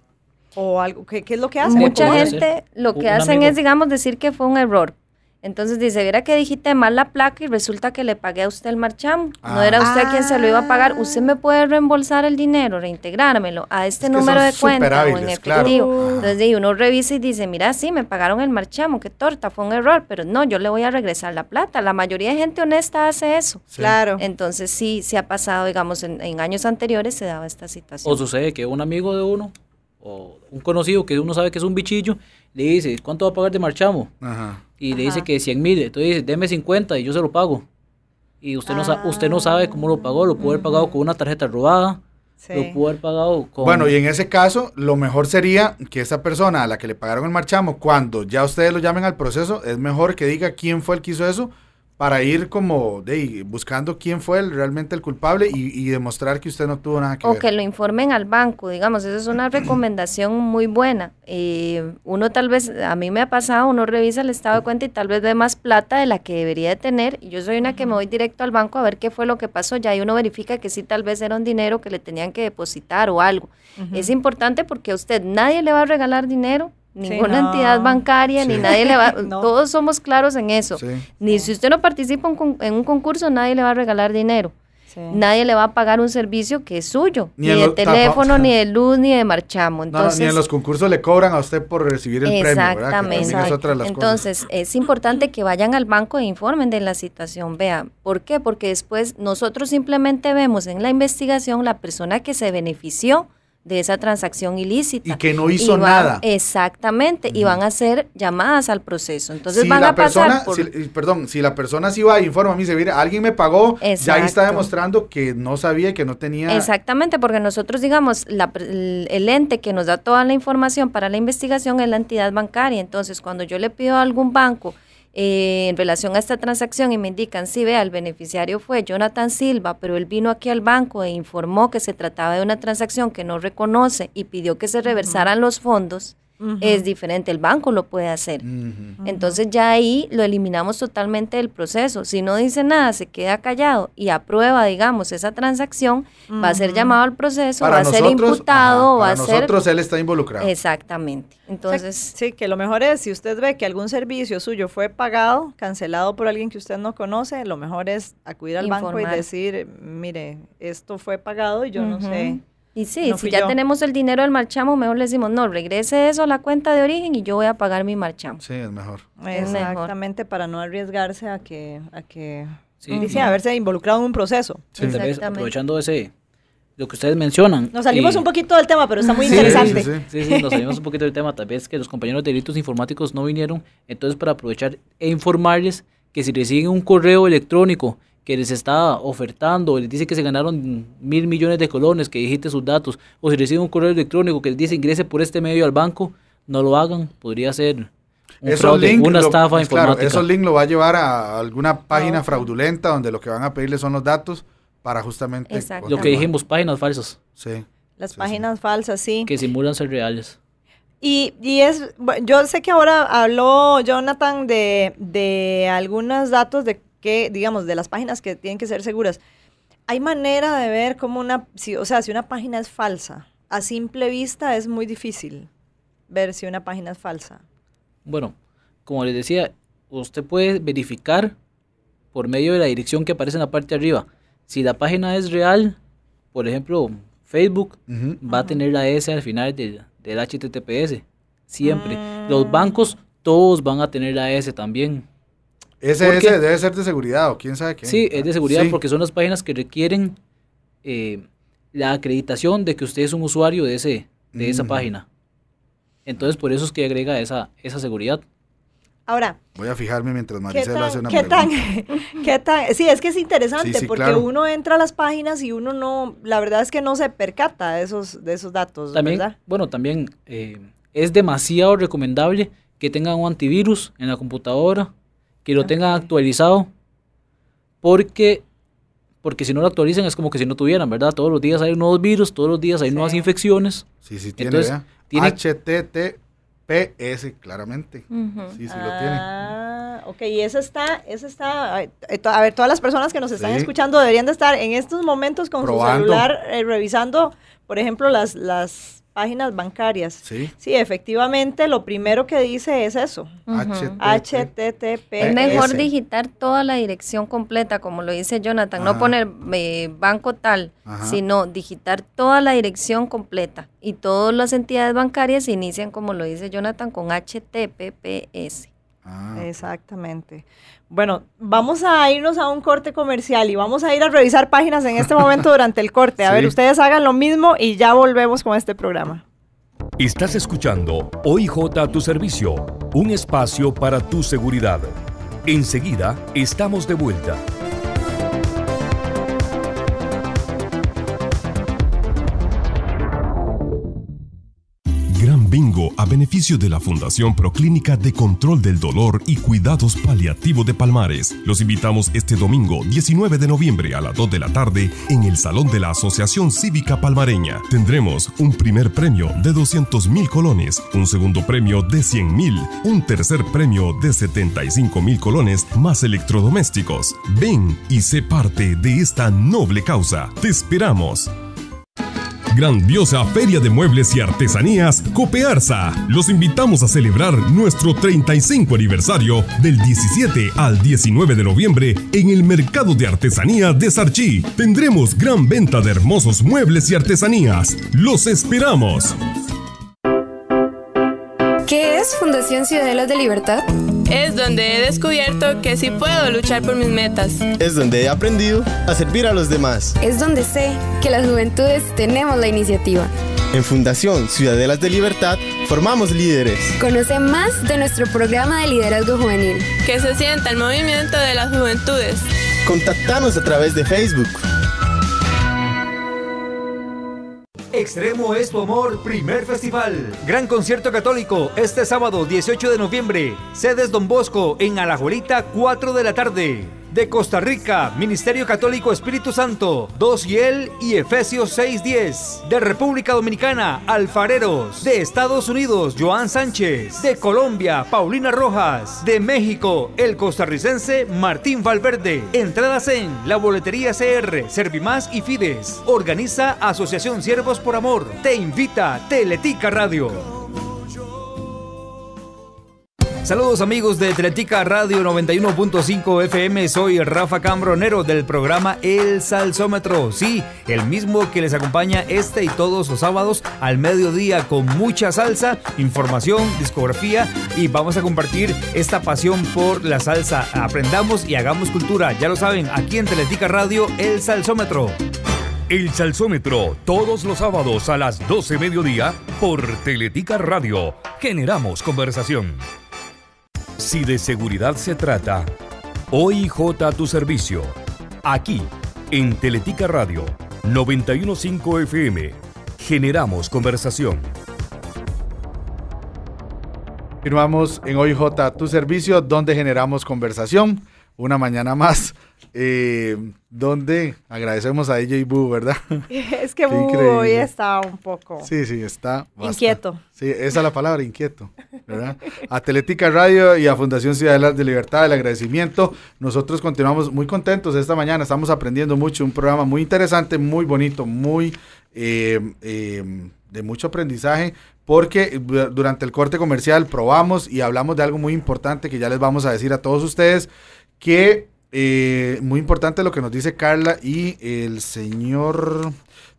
O algo, ¿qué, es lo que hacen? Mucha gente lo que hacen es, digamos, decir que fue un error, entonces dice, viera que dijiste mal la placa y resulta que le pagué a usted el marchamo. No era ah. usted quien se lo iba a pagar. Usted me puede reembolsar el dinero, reintegrármelo a este número de cuenta o en efectivo. Claro. Entonces uno revisa y dice, mira, sí, me pagaron el marchamo, qué torta, fue un error, pero no, yo le voy a regresar la plata. La mayoría de gente honesta hace eso. Claro. Entonces sí, se ha pasado, digamos, en años anteriores se daba esta situación. O sucede que un amigo de uno o un conocido que uno sabe que es un bichillo, le dice, ¿cuánto va a pagar de marchamo? Y le dice que 100 mil, entonces dice, deme 50 y yo se lo pago. Y usted, no no, ah. usted no sabe cómo lo pagó, lo pudo haber pagado con una tarjeta robada. Lo pudo haber pagado con... Bueno, y en ese caso, lo mejor sería que esa persona a la que le pagaron el marchamo, cuando ya ustedes lo llamen al proceso, es mejor que diga quién fue el que hizo eso, para ir como de, buscando quién fue el, realmente el culpable y, demostrar que usted no tuvo nada que ver. O que lo informen al banco, digamos, esa es una recomendación muy buena. Eh, uno tal vez, a mí me ha pasado, uno revisa el estado de cuenta y tal vez ve más plata de la que debería de tener. Yo soy una que me voy directo al banco a ver qué fue lo que pasó, ya y uno verifica que sí tal vez era un dinero que le tenían que depositar o algo. Es importante porque a usted nadie le va a regalar dinero, Ninguna entidad bancaria, ni nadie le va, todos somos claros en eso. Ni si usted no participa en un concurso, nadie le va a regalar dinero. Nadie le va a pagar un servicio que es suyo, ni, de teléfono, ni de luz, ni de marchamo. Entonces, ni en los concursos le cobran a usted por recibir el exactamente, premio. Exactamente. Entonces, cosas. es importante que vayan al banco e informen de la situación. Vean, ¿por qué? Porque después nosotros simplemente vemos en la investigación la persona que se benefició de esa transacción ilícita. Y que no hizo nada. Exactamente, y van a ser llamadas al proceso. Entonces van a pasar eh, perdón, si la persona sí va e informa a mí, se mira, alguien me pagó, ya ahí está demostrando que no sabía, que no tenía... Exactamente, porque nosotros, digamos, el ente que nos da toda la información para la investigación es la entidad bancaria. Entonces, cuando yo le pido a algún banco eh, en relación a esta transacción y me indican, sí, vea, el beneficiario fue Jonathan Silva, pero él vino aquí al banco e informó que se trataba de una transacción que no reconoce y pidió que se reversaran los fondos, es diferente, el banco lo puede hacer. Entonces ya ahí lo eliminamos totalmente del proceso. Si no dice nada, se queda callado y aprueba, digamos, esa transacción, va a ser llamado al proceso, va a ser imputado, va a ser... nosotros él está involucrado. Exactamente. Entonces... sí, que lo mejor es, si usted ve que algún servicio suyo fue pagado, cancelado por alguien que usted no conoce, lo mejor es acudir al banco y decir, mire, esto fue pagado y yo no sé y sí, si ya tenemos el dinero del marchamo, mejor le decimos, no, regrese eso a la cuenta de origen y yo voy a pagar mi marchamo. Sí, es mejor. Exactamente, para no arriesgarse a que, a que sí, haberse involucrado en un proceso. Sí. aprovechando ese, lo que ustedes mencionan. Nos salimos un poquito del tema, pero está muy interesante. sí, sí, nos salimos un poquito del tema. Tal vez que los compañeros de delitos informáticos no vinieron. Entonces, para aprovechar e informarles que si reciben un correo electrónico que les está ofertando, les dice que se ganaron mil millones de colones, que dijiste sus datos, o si recibe un correo electrónico que les dice ingrese por este medio al banco, no lo hagan, podría ser un una estafa pues informática. Claro, esos link lo va a llevar a alguna página fraudulenta donde lo que van a pedirle son los datos para justamente... Lo que dijimos, páginas falsas. Sí. Las páginas falsas, sí. Que simulan ser reales. Y, y, es, yo sé que ahora habló Jonathan de, de algunos datos de que, digamos, de las páginas que tienen que ser seguras, hay manera de ver cómo una, si, o sea, si una página es falsa. A simple vista es muy difícil ver si una página es falsa. Bueno, como les decía, usted puede verificar por medio de la dirección que aparece en la parte de arriba. Si la página es real, por ejemplo, Facebook va a tener la S al final del, HTTPS. Siempre. Ah. Los bancos, todos van a tener la S también. Ese, debe ser de seguridad o quién sabe qué. Sí, es de seguridad porque son las páginas que requieren eh, la acreditación de que usted es un usuario de, ese, de esa mm. página. Entonces, por eso es que agrega esa, esa seguridad. Ahora. Voy a fijarme mientras Maricela hace una pregunta. ¿qué Sí, es que es interesante porque uno entra a las páginas y uno no, la verdad es que no se percata de esos, de esos datos. ¿verdad? bueno, también eh, es demasiado recomendable que tengan un antivirus en la computadora que lo tengan actualizado, porque, porque si no lo actualizan es como que si no tuvieran, ¿verdad? Todos los días hay nuevos virus, todos los días hay nuevas infecciones. Sí, sí, tiene, Entonces, HTTPS, claramente. Sí, sí lo tiene. Ah, ok, y esa está, esa está, eh, a ver, todas las personas que nos están escuchando deberían de estar en estos momentos con su celular eh, revisando, por ejemplo, las, las páginas bancarias. Sí. efectivamente, lo primero que dice es eso. HTTP. Es mejor digitar toda la dirección completa, como lo dice Jonathan. No ah. poner eh, banco tal, sino digitar toda la dirección completa. Y todas las entidades bancarias inician, como lo dice Jonathan, con HTTPS. Ah, Exactamente. Bueno, vamos a irnos a un corte comercial y vamos a ir a revisar páginas en este momento durante el corte. A ver, ustedes hagan lo mismo y ya volvemos con este programa. Estás escuchando OIJ a tu servicio, un espacio para tu seguridad. Enseguida estamos de vuelta. bingo a beneficio de la Fundación Proclínica de Control del Dolor y Cuidados Paliativos de Palmares. Los invitamos este domingo 19 de noviembre a las 2 de la tarde en el Salón de la Asociación Cívica Palmareña. Tendremos un primer premio de 200 mil colones, un segundo premio de 100 mil, un tercer premio de 75 mil colones más electrodomésticos. Ven y sé parte de esta noble causa. Te esperamos grandiosa Feria de Muebles y Artesanías Copearsa. Los invitamos a celebrar nuestro 35 aniversario del 17 al 19 de noviembre en el Mercado de Artesanía de Sarchí. Tendremos gran venta de hermosos muebles y artesanías. ¡Los esperamos! Fundación Ciudadelas de Libertad? Es donde he descubierto que sí puedo luchar por mis metas. Es donde he aprendido a servir a los demás. Es donde sé que las juventudes tenemos la iniciativa. En Fundación Ciudadelas de Libertad formamos líderes. Conoce más de nuestro programa de liderazgo juvenil. Que se sienta el movimiento de las juventudes. Contactanos a través de Facebook, Extremo es tu amor, primer festival. Gran concierto católico este sábado 18 de noviembre. Sedes Don Bosco en Alajuelita, 4 de la tarde de Costa Rica, Ministerio Católico Espíritu Santo, 2 el y Efesios 610. De República Dominicana, Alfareros. De Estados Unidos, Joan Sánchez. De Colombia, Paulina Rojas. De México, el costarricense Martín Valverde. Entradas en La Boletería CR, Servimás y Fides. Organiza Asociación Siervos por Amor. Te invita Teletica Radio. Saludos amigos de Teletica Radio 91.5 FM, soy Rafa Cambronero del programa El Salsómetro, sí, el mismo que les acompaña este y todos los sábados al mediodía con mucha salsa, información, discografía y vamos a compartir esta pasión por la salsa. Aprendamos y hagamos cultura, ya lo saben, aquí en Teletica Radio El Salsómetro. El Salsómetro, todos los sábados a las 12 mediodía por Teletica Radio. Generamos conversación. Si de seguridad se trata, OIJ a tu servicio. Aquí, en Teletica Radio 915 FM, generamos conversación. Continuamos en OIJ a tu servicio, donde generamos conversación. Una mañana más eh, donde agradecemos a DJ Boo, ¿verdad? Es que Boo hoy está un poco. Sí, sí, está. Inquieto. Sí, esa es la palabra, inquieto, ¿verdad? A Teletica Radio y a Fundación Ciudadela de Libertad, el agradecimiento. Nosotros continuamos muy contentos esta mañana, estamos aprendiendo mucho, un programa muy interesante, muy bonito, muy. Eh, eh, de mucho aprendizaje, porque durante el corte comercial probamos y hablamos de algo muy importante que ya les vamos a decir a todos ustedes, que eh, muy importante lo que nos dice Carla y el señor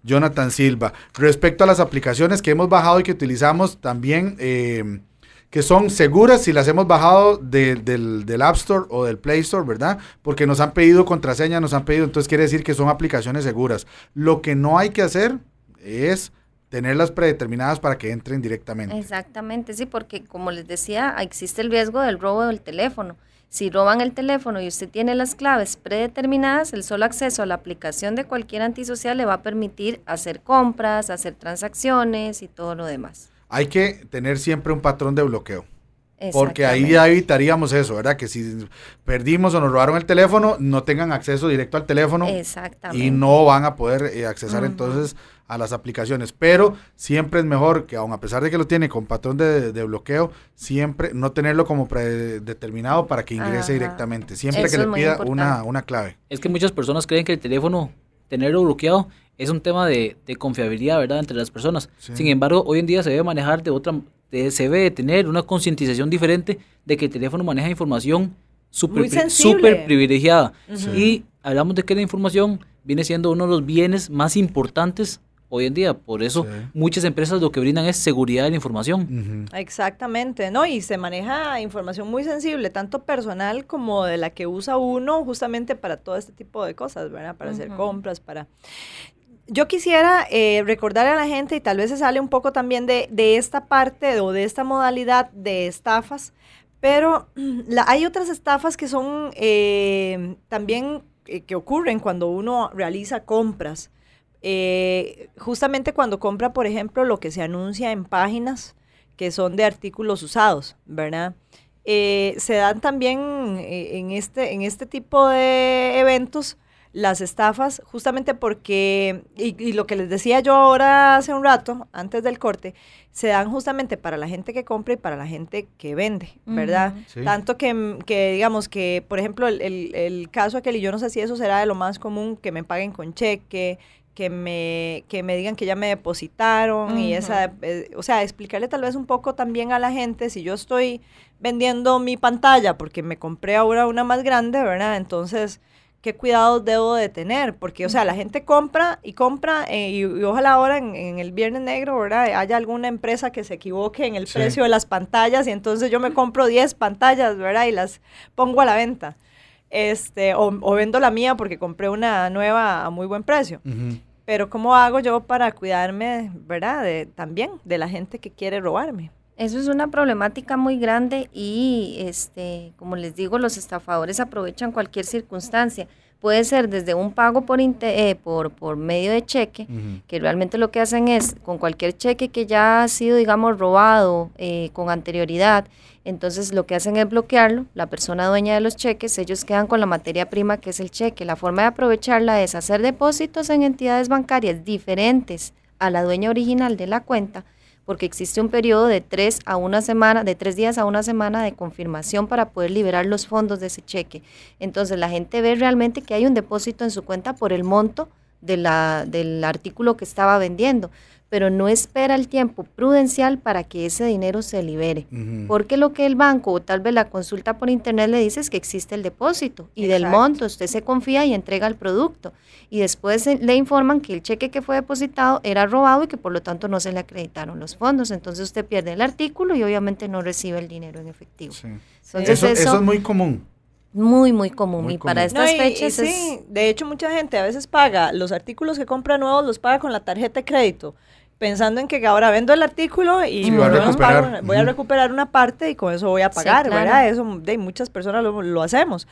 Jonathan Silva. Respecto a las aplicaciones que hemos bajado y que utilizamos también, eh, que son seguras si las hemos bajado del, del, App Store o del Play Store, ¿verdad? Porque nos han pedido contraseña, nos han pedido, entonces quiere decir que son aplicaciones seguras. Lo que no hay que hacer es tenerlas predeterminadas para que entren directamente. Exactamente, sí, porque como les decía, existe el riesgo del robo del teléfono. Si roban el teléfono y usted tiene las claves predeterminadas, el solo acceso a la aplicación de cualquier antisocial le va a permitir hacer compras, hacer transacciones y todo lo demás. Hay que tener siempre un patrón de bloqueo. Porque ahí ya evitaríamos eso, ¿verdad? Que si perdimos o nos robaron el teléfono, no tengan acceso directo al teléfono. Exactamente. Y no van a poder eh, accesar entonces a las aplicaciones. Pero siempre es mejor que, aun a pesar de que lo tiene con patrón de, bloqueo, siempre no tenerlo como predeterminado para que ingrese directamente. Siempre que le pida una, clave. Es que muchas personas creen que el teléfono, tenerlo bloqueado, es un tema de, confiabilidad, ¿verdad?, entre las personas. Sin embargo, hoy en día se debe manejar de otra manera. Este, se debe tener una concientización diferente de que el teléfono maneja información súper privilegiada. Y hablamos de que la información viene siendo uno de los bienes más importantes hoy en día. Por eso muchas empresas lo que brindan es seguridad de la información. Exactamente, ¿no? Y se maneja información muy sensible, tanto personal como de la que usa uno justamente para todo este tipo de cosas, ¿verdad? Para hacer compras, para yo quisiera eh, recordar a la gente, y tal vez se sale un poco también de, esta parte o de esta modalidad de estafas, pero hay otras estafas que son eh, también eh, que ocurren cuando uno realiza compras. justamente cuando compra, por ejemplo, lo que se anuncia en páginas que son de artículos usados, ¿verdad? se dan también este, en este tipo de eventos las estafas, justamente porque, y, lo que les decía yo ahora hace un rato, antes del corte, se dan justamente para la gente que compra y para la gente que vende, ¿verdad? Tanto que, que, digamos, que, por ejemplo, el, caso aquel, y yo no sé si eso será de lo más común, que me paguen con cheque, que me, que me digan que ya me depositaron y esa, eh, o sea, explicarle tal vez un poco también a la gente si yo estoy vendiendo mi pantalla porque me compré ahora una más grande, ¿verdad? Entonces, qué cuidados debo de tener, porque, o sea, la gente compra y compra, eh, y, ojalá ahora en, el Viernes Negro, ¿verdad? Haya alguna empresa que se equivoque en el precio de las pantallas, y entonces yo me compro 10 pantallas, ¿verdad? Y las pongo a la venta. Este, o, vendo la mía porque compré una nueva a muy buen precio. Pero ¿cómo hago yo para cuidarme, ¿verdad? también de la gente que quiere robarme. Eso es una problemática muy grande y, este, como les digo, los estafadores aprovechan cualquier circunstancia. Puede ser desde un pago por, eh, por, por medio de cheque, que realmente lo que hacen es con cualquier cheque que ya ha sido, digamos, robado eh, con anterioridad, entonces lo que hacen es bloquearlo, la persona dueña de los cheques, ellos quedan con la materia prima que es el cheque. La forma de aprovecharla es hacer depósitos en entidades bancarias diferentes a la dueña original de la cuenta porque existe un periodo de tres a una semana, de tres días a una semana de confirmación para poder liberar los fondos de ese cheque. Entonces la gente ve realmente que hay un depósito en su cuenta por el monto de la, del artículo que estaba vendiendo pero no espera el tiempo prudencial para que ese dinero se libere. Porque lo que el banco o tal vez la consulta por internet le dice es que existe el depósito y del monto usted se confía y entrega el producto. Y después le informan que el cheque que fue depositado era robado y que por lo tanto no se le acreditaron los fondos. Entonces usted pierde el artículo y obviamente no recibe el dinero en efectivo. Entonces eso, es muy común. Muy, muy común. y para estas fechas. sí, es... de hecho, mucha gente a veces paga los artículos que compra nuevos, los paga con la tarjeta de crédito pensando en que ahora vendo el artículo y voy, a recuperar una parte y con eso voy a pagar, ¿verdad? Eso de muchas personas lo, hacemos.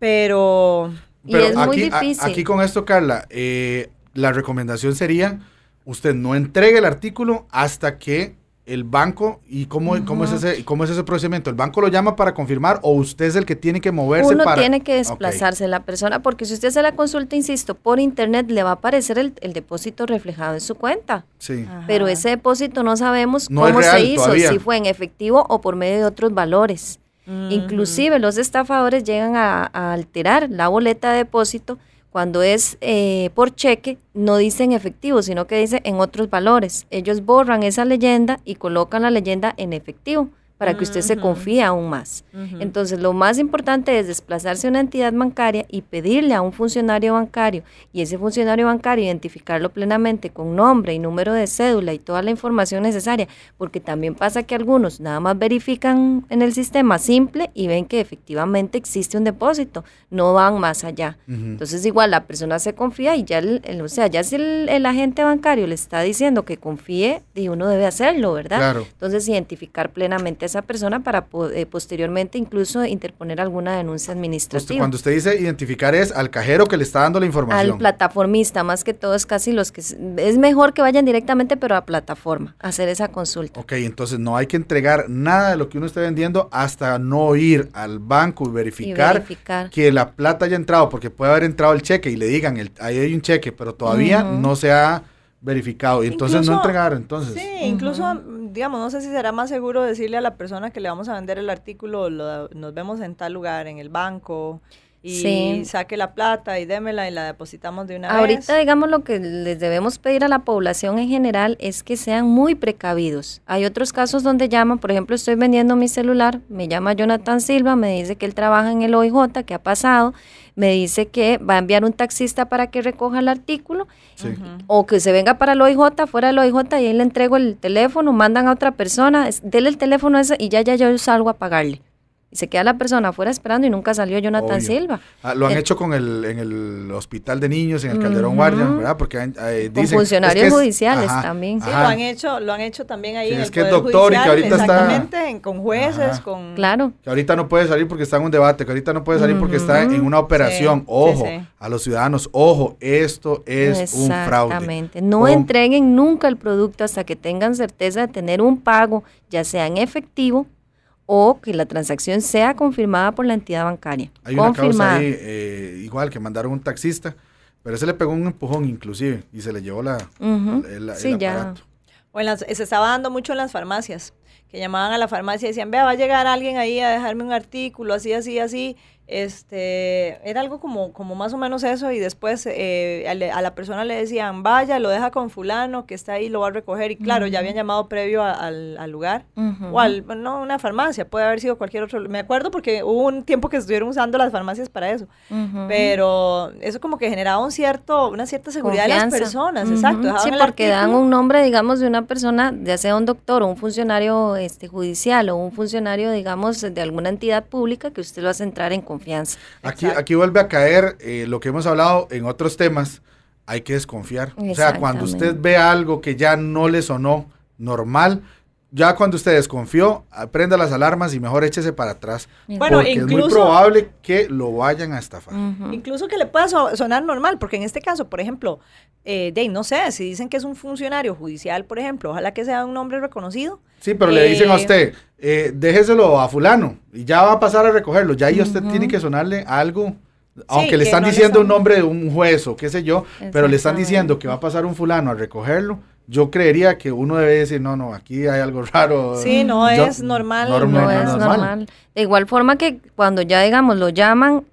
Pero, es muy difícil. aquí con esto, Carla, eh, la recomendación sería, usted no entregue el artículo hasta que el banco y cómo, es ese, cómo es ese procedimiento. ¿El banco lo llama para confirmar o usted es el que tiene que moverse? Uno tiene que desplazarse la persona porque si usted hace la consulta, insisto, por internet le va a aparecer el, depósito reflejado en su cuenta. Sí. Pero ese depósito no sabemos cómo se hizo, si fue en efectivo o por medio de otros valores. Mm. Inclusive los estafadores llegan a alterar la boleta de depósito cuando es eh, por cheque, no dice en efectivo, sino que dice en otros valores. Ellos borran esa leyenda y colocan la leyenda en efectivo para que usted se confíe aún más. Entonces, lo más importante es desplazarse a una entidad bancaria y pedirle a un funcionario bancario y ese funcionario bancario identificarlo plenamente con nombre y número de cédula y toda la información necesaria, porque también pasa que algunos nada más verifican en el sistema simple y ven que efectivamente existe un depósito, no van más allá. Entonces, igual la persona se confía y ya, el, o sea, ya si el, agente bancario le está diciendo que confíe, y uno debe hacerlo, ¿verdad? Claro. Entonces, identificar plenamente esa persona para eh, posteriormente incluso interponer alguna denuncia pues, administrativa. cuando usted dice identificar es al cajero que le está dando la información. Al plataformista, más que todo es casi los que... Es mejor que vayan directamente pero a plataforma, hacer esa consulta. Ok, entonces no hay que entregar nada de lo que uno esté vendiendo hasta no ir al banco y verificar, que la plata haya entrado, porque puede haber entrado el cheque y le digan, ahí hay un cheque, pero todavía no se ha verificado. Y entonces no entregaron, entonces. Sí, incluso digamos, no sé si será más seguro decirle a la persona que le vamos a vender el artículo, lo, nos vemos en tal lugar, en el banco, y saque la plata y démela y la depositamos de una vez. Ahorita, digamos, lo que les debemos pedir a la población en general es que sean muy precavidos. Hay otros casos donde llaman, por ejemplo, estoy vendiendo mi celular, me llama Jonathan Silva, me dice que él trabaja en el OIJ, que ha pasado, me dice que va a enviar un taxista para que recoja el artículo o que se venga para el OIJ, fuera del OIJ y ahí le entrego el teléfono, mandan a otra persona, denle el teléfono y ya, ya yo salgo a pagarle. Y se queda la persona afuera esperando y nunca salió Jonathan Silva. Ah, lo han eh, hecho con el, en el hospital de niños, en el Calderón Guardian, Guardia, ¿verdad? Porque con funcionarios judiciales también. Sí, lo han hecho, lo han hecho también ahí en es el que poder doctor judicial, y que ahorita exactamente, está, con jueces, con Claro. Que ahorita no puede salir porque está en un debate, que ahorita no puede salir porque está en una operación. ojo, a los ciudadanos, ojo, esto es un fraude. Exactamente. No entreguen nunca el producto hasta que tengan certeza de tener un pago, ya sea en efectivo o que la transacción sea confirmada por la entidad bancaria. Hay una causa eh, igual que mandaron un taxista, pero ese le pegó un empujón inclusive y se le llevó la, el, Ya. se estaba dando mucho en las farmacias, que llamaban a la farmacia y decían, vea, va a llegar alguien ahí a dejarme un artículo, así, así, así, este, era algo como, como más o menos eso y después eh, a, la persona le decían, vaya, lo deja con fulano que está ahí, lo va a recoger y claro, ya habían llamado previo al, lugar o no, una farmacia, puede haber sido cualquier otro, me acuerdo porque hubo un tiempo que estuvieron usando las farmacias para eso, pero eso como que generaba un cierto, una cierta seguridad en de las personas, exacto. Sí, porque dan un nombre, digamos, de una persona, ya sea un doctor o un funcionario este, judicial o un funcionario, digamos, de alguna entidad pública que usted lo hace entrar en confianza Aquí, aquí vuelve a caer eh, lo que hemos hablado en otros temas, hay que desconfiar. O sea, cuando usted ve algo que ya no le sonó normal, ya cuando usted desconfió, ah, prenda las alarmas y mejor échese para atrás. porque es muy probable que lo vayan a estafar. Incluso que le pueda sonar normal, porque en este caso, por ejemplo, eh, de, no sé, si dicen que es un funcionario judicial, por ejemplo, ojalá que sea un nombre reconocido. Sí, pero le dicen a eh, usted, eh, déjeselo a fulano y ya va a pasar a recogerlo. Ya ahí usted tiene que sonarle algo. Aunque le están diciendo un nombre de un juez o qué sé yo, pero le están diciendo que va a pasar un fulano a recogerlo yo creería que uno debe decir, no, no, aquí hay algo raro. Sí, no es normal. no, es normal. normal. De igual forma que cuando ya, digamos, lo llaman,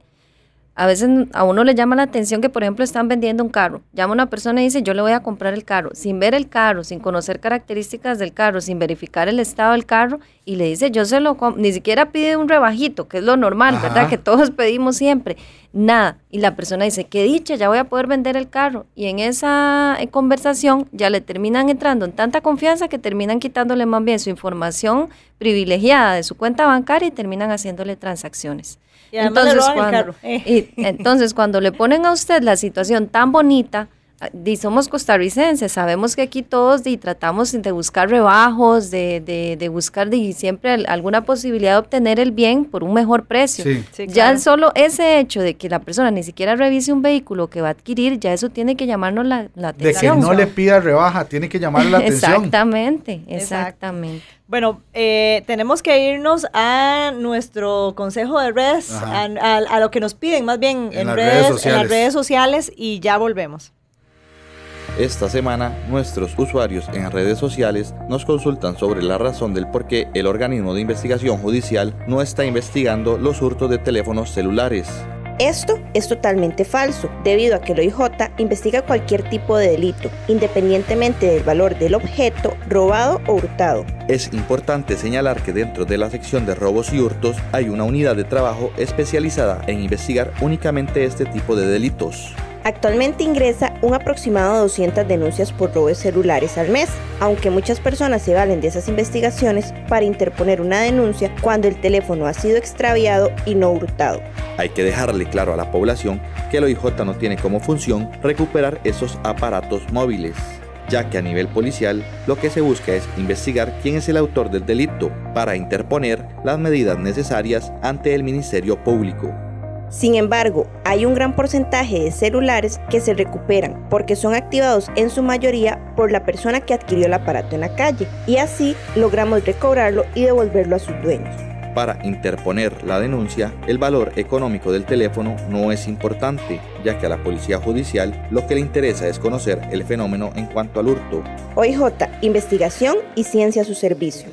a veces a uno le llama la atención que, por ejemplo, están vendiendo un carro. Llama una persona y dice, yo le voy a comprar el carro, sin ver el carro, sin conocer características del carro, sin verificar el estado del carro, y le dice, yo se lo compro. Ni siquiera pide un rebajito, que es lo normal, ¿verdad? Que todos pedimos siempre. Nada. Y la persona dice, qué dicha, ya voy a poder vender el carro. Y en esa eh, conversación ya le terminan entrando en tanta confianza que terminan quitándole más bien su información privilegiada de su cuenta bancaria y terminan haciéndole transacciones. entonces, cuando le ponen a usted la situación tan bonita, y somos costarricenses, sabemos que aquí todos y tratamos de buscar rebajos, de, de, de buscar de, siempre alguna posibilidad de obtener el bien por un mejor precio. ya solo ese hecho de que la persona ni siquiera revise un vehículo que va a adquirir, ya eso tiene que llamarnos la, la atención. De que no le pida rebaja, tiene que llamar la atención. Exactamente, exactamente. Bueno, eh, tenemos que irnos a nuestro consejo de redes, a, lo que nos piden más bien en, en las redes sociales y ya volvemos. Esta semana, nuestros usuarios en redes sociales nos consultan sobre la razón del por qué el organismo de investigación judicial no está investigando los hurtos de teléfonos celulares. Esto es totalmente falso, debido a que el OIJ investiga cualquier tipo de delito, independientemente del valor del objeto robado o hurtado. Es importante señalar que dentro de la sección de robos y hurtos hay una unidad de trabajo especializada en investigar únicamente este tipo de delitos. Actualmente ingresa un aproximado de 200 denuncias por robos celulares al mes, aunque muchas personas se valen de esas investigaciones para interponer una denuncia cuando el teléfono ha sido extraviado y no hurtado. Hay que dejarle claro a la población que el OIJ no tiene como función recuperar esos aparatos móviles ya que a nivel policial lo que se busca es investigar quién es el autor del delito para interponer las medidas necesarias ante el Ministerio Público. Sin embargo, hay un gran porcentaje de celulares que se recuperan porque son activados en su mayoría por la persona que adquirió el aparato en la calle y así logramos recobrarlo y devolverlo a sus dueños. Para interponer la denuncia, el valor económico del teléfono no es importante, ya que a la policía judicial lo que le interesa es conocer el fenómeno en cuanto al hurto. OIJ, investigación y ciencia a su servicio.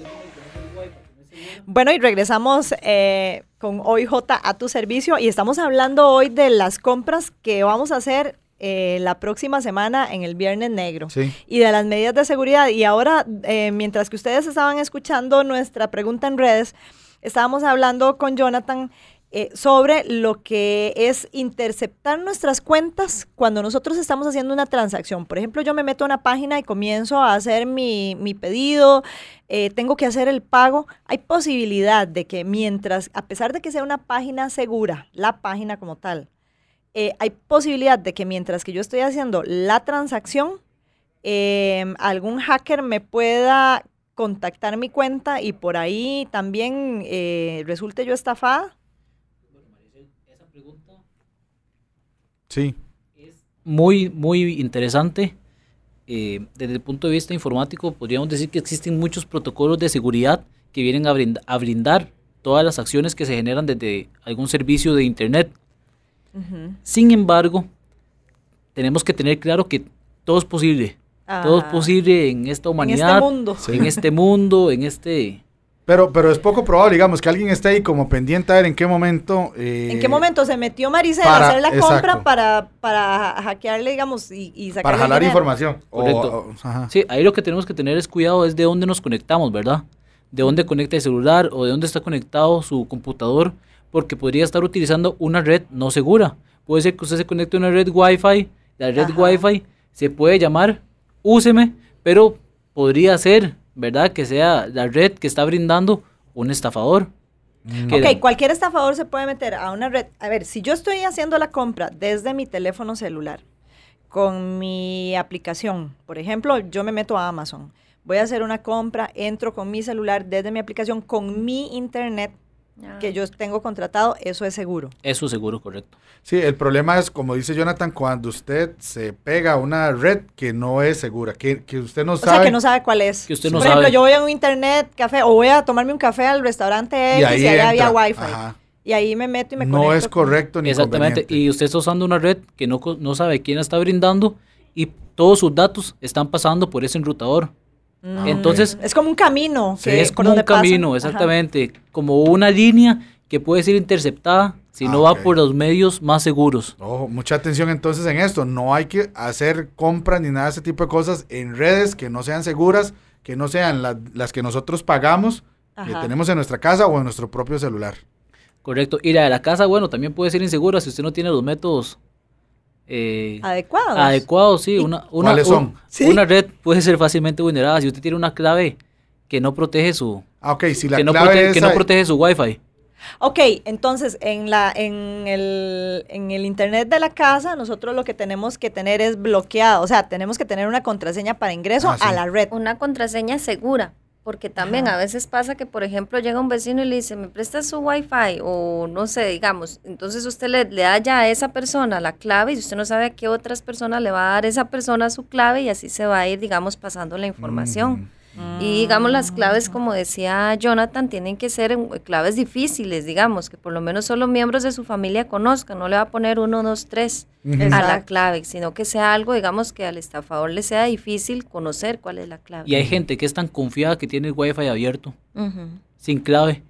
Bueno, y regresamos eh, con J a tu servicio y estamos hablando hoy de las compras que vamos a hacer eh, la próxima semana en el Viernes Negro y de las medidas de seguridad. Y ahora, eh, mientras que ustedes estaban escuchando nuestra pregunta en redes, estábamos hablando con Jonathan eh, sobre lo que es interceptar nuestras cuentas cuando nosotros estamos haciendo una transacción. Por ejemplo, yo me meto a una página y comienzo a hacer mi, pedido, eh, tengo que hacer el pago. Hay posibilidad de que mientras, a pesar de que sea una página segura, la página como tal, eh, hay posibilidad de que mientras que yo estoy haciendo la transacción, em, algún hacker me pueda contactar mi cuenta y por ahí también resulte yo estafada. Sí. Es muy, muy interesante. Eh, desde el punto de vista informático, podríamos decir que existen muchos protocolos de seguridad que vienen a, brindar todas las acciones que se generan desde algún servicio de Internet. Sin embargo, tenemos que tener claro que todo es posible. Todo es ah. posible en esta este humanidad, en este mundo, en, este mundo en, este pero, pero es poco probable, digamos, que alguien esté ahí como pendiente a ver en qué momento... Eh, ¿En qué momento se metió Marisa a hacer la compra para, hackearle, digamos, y, y Para jalar información. sí, ahí lo que tenemos que tener es cuidado es de dónde nos conectamos, ¿verdad? De dónde conecta el celular o de dónde está conectado su computador, porque podría estar utilizando una red no segura. Puede ser que usted se conecte a una red Wi-Fi, la red wifi Wi-Fi se puede llamar úseme, pero podría ser ¿verdad? Que sea la red que está brindando un estafador. Mm, ok, cualquier estafador se puede meter a una red. A ver, si yo estoy haciendo la compra desde mi teléfono celular, con mi aplicación, por ejemplo, yo me meto a Amazon, voy a hacer una compra, entro con mi celular desde mi aplicación, con mi internet, Ah. que yo tengo contratado, eso es seguro. Eso es seguro, correcto. Sí, el problema es, como dice Jonathan, cuando usted se pega una red que no es segura, que, que usted no sabe. O que no sabe cuál es. Que usted Por ejemplo, yo voy a un internet café o voy a tomarme un café al restaurante X y, ahí había wifi. y ahí me meto y me conecto. No es correcto ni Exactamente, y usted está usando una red que no, no sabe quién está brindando y todos sus datos están pasando por ese enrutador. Ah, entonces. Es como un camino. Sí, es como un camino, exactamente. Como una línea que puede ser interceptada si ah, no va por los medios más seguros. Ojo, mucha atención entonces en esto. No hay que hacer compras ni nada de ese tipo de cosas en redes que no sean seguras, que no sean las que nosotros pagamos, que tenemos en nuestra casa o en nuestro propio celular. Correcto. Y la de la casa, bueno, también puede ser insegura si usted no tiene los métodos eh, adecuado sí. Una, una, Una red puede ser fácilmente vulnerada si usted tiene una clave que no protege su. Ah, ok, si la que clave no protege, que no protege su Wi-Fi. Ok, entonces en, la, en, el, en el internet de la casa nosotros lo que tenemos que tener es bloqueado, o sea, tenemos que tener una contraseña para ingreso ah, a la red. Una contraseña segura. Porque también a veces pasa que, por ejemplo, llega un vecino y le dice, ¿me prestas su wifi? O no sé, digamos. Entonces usted le, da ya a esa persona la clave y usted no sabe a qué otras personas le va a dar esa persona su clave y así se va a ir, digamos, pasando la información. Y digamos, las claves, como decía Jonathan, tienen que ser eh, claves difíciles, digamos, que por lo menos solo miembros de su familia conozcan, no le va a poner uno, dos, tres a la clave, sino que sea algo, digamos, que al estafador le sea difícil conocer cuál es la clave. Y hay gente que es tan confiada que tiene el Wi-Fi abierto, sin clave.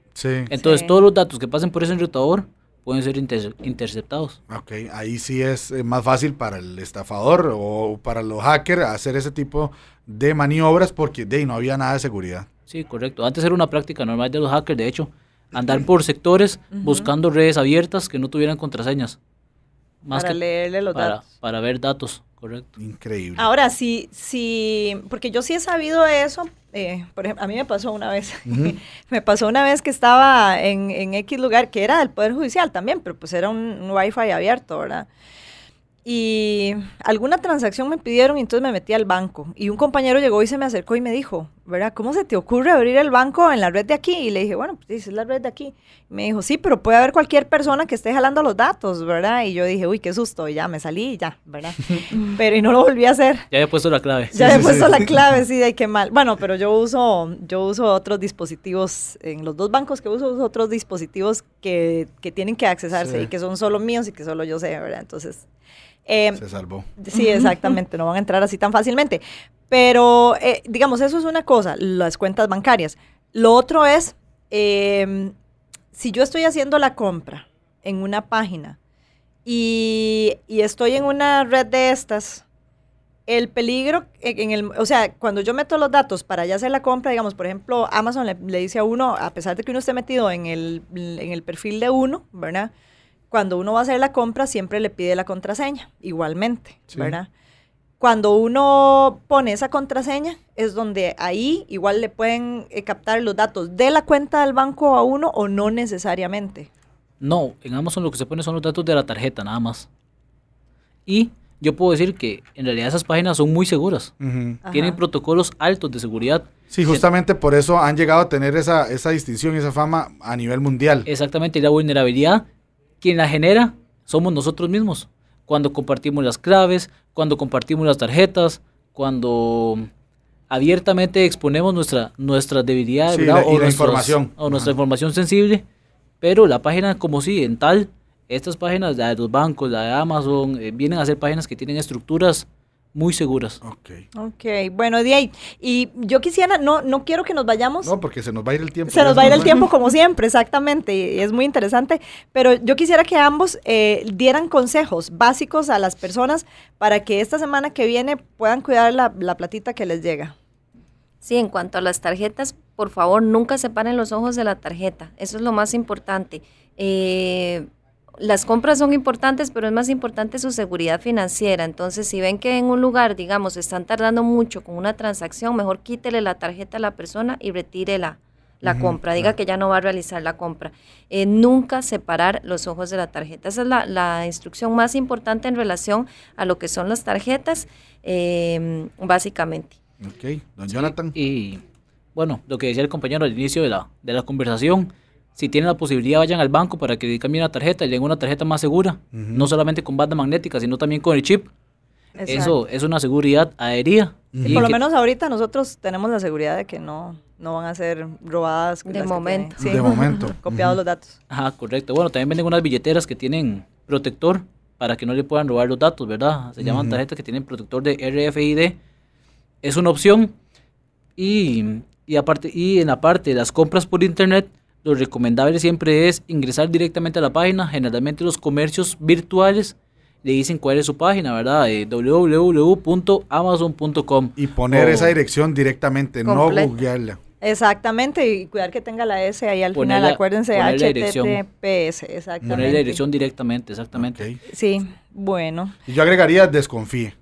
Entonces, todos los datos que pasen por ese enrutador pueden ser interceptados. Ok, ahí sí es eh, más fácil para el estafador o para los hackers hacer ese tipo de maniobras porque de ahí no había nada de seguridad. Sí, correcto. Antes era una práctica normal de los hackers, de hecho, andar por sectores buscando redes abiertas que no tuvieran contraseñas. para leerle los datos. Para ver datos. Increíble. Ahora, sí, sí, porque yo sí he sabido eso, eh, por ejemplo, a mí me pasó una vez, me pasó una vez que estaba en, X lugar, que era del Poder Judicial también, pero pues era un, Wi-Fi abierto, ¿verdad? Y alguna transacción me pidieron y entonces me metí al banco. Y un compañero llegó y se me acercó y me dijo, ¿verdad? ¿Cómo se te ocurre abrir el banco en la red de aquí? Y le dije, bueno, pues es la red de aquí. Y me dijo, sí, pero puede haber cualquier persona que esté jalando los datos, ¿verdad? Y yo dije, uy, qué susto, y ya me salí y ya, ¿verdad? pero y no lo volví a hacer. Ya he puesto la clave. Ya he puesto la clave, sí, de qué mal. Bueno, pero yo uso, yo uso otros dispositivos, en los dos bancos que uso, uso otros dispositivos que, tienen que accesarse y que son solo míos y que solo yo sé, ¿verdad? Entonces... Em, Se salvó. Sí, exactamente, no van a entrar así tan fácilmente. Pero, eh, digamos, eso es una cosa, las cuentas bancarias. Lo otro es, em, si yo estoy haciendo la compra en una página y, estoy en una red de estas, el peligro e, en el, o sea, cuando yo meto los datos para ya hacer la compra, digamos, por ejemplo, Amazon le, dice a uno, a pesar de que uno esté metido en el, en el perfil de uno, ¿verdad? cuando uno va a hacer la compra siempre le pide la contraseña, igualmente, ¿verdad? Cuando uno pone esa contraseña es donde ahí igual le pueden eh, captar los datos de la cuenta del banco a uno o no necesariamente. No, en Amazon lo que se pone son los datos de la tarjeta nada más. Y yo puedo decir que en realidad esas páginas son muy seguras. Tienen protocolos altos de seguridad. Sí, justamente por eso han llegado a tener esa, esa distinción y esa fama a nivel mundial. Exactamente, y la vulnerabilidad quien la genera somos nosotros mismos. Cuando compartimos las claves, cuando compartimos las tarjetas, cuando abiertamente exponemos nuestra, nuestra debilidad o, información. o nuestra información sensible. Pero la página como si en tal, estas páginas, la de los bancos, la de Amazon, eh, vienen a ser páginas que tienen estructuras muy seguros. Ok. Ok, bueno, Diay, y yo quisiera, no, no quiero que nos vayamos. No, porque se nos va a ir el tiempo. Se nos va a ir el tiempo como siempre, exactamente, y es muy interesante, pero yo quisiera que ambos eh, dieran consejos básicos a las personas para que esta semana que viene puedan cuidar la, la platita que les llega. Sí, en cuanto a las tarjetas, por favor, nunca separen los ojos de la tarjeta, eso es lo más importante. Eh, las compras son importantes, pero es más importante su seguridad financiera. Entonces, si ven que en un lugar, digamos, están tardando mucho con una transacción, mejor quítele la tarjeta a la persona y retírela la compra, diga que ya no va a realizar la compra. Eh, nunca separar los ojos de la tarjeta. Esa es la, instrucción más importante en relación a lo que son las tarjetas, em, básicamente. Ok, don Jonathan. y bueno, lo que decía el compañero al inicio de la, de la conversación, si tienen la posibilidad, vayan al banco para que le cambien la tarjeta y le den una tarjeta más segura, no solamente con banda magnética, sino también con el chip. Eso es una seguridad aérea. por lo menos ahorita nosotros tenemos la seguridad de que no, no van a ser robadas. De momento. De momento. Copiados los datos. Ajá, correcto. Bueno, también venden unas billeteras que tienen protector para que no le puedan robar los datos, ¿verdad? Se llaman tarjetas que tienen protector de RFID. Es una opción. Y, y, aparte, y en la parte de las compras por internet, lo recomendable siempre es ingresar directamente a la página. Generalmente los comercios virtuales le dicen cuál es su página, ¿verdad? Eh, www.amazon.com. Y poner esa dirección directamente, no googlearla. Exactamente, y cuidar que tenga la S ahí al final, acuérdense, HTTPS, exactamente. Poner la dirección directamente, exactamente. Sí, bueno. yo agregaría desconfíe.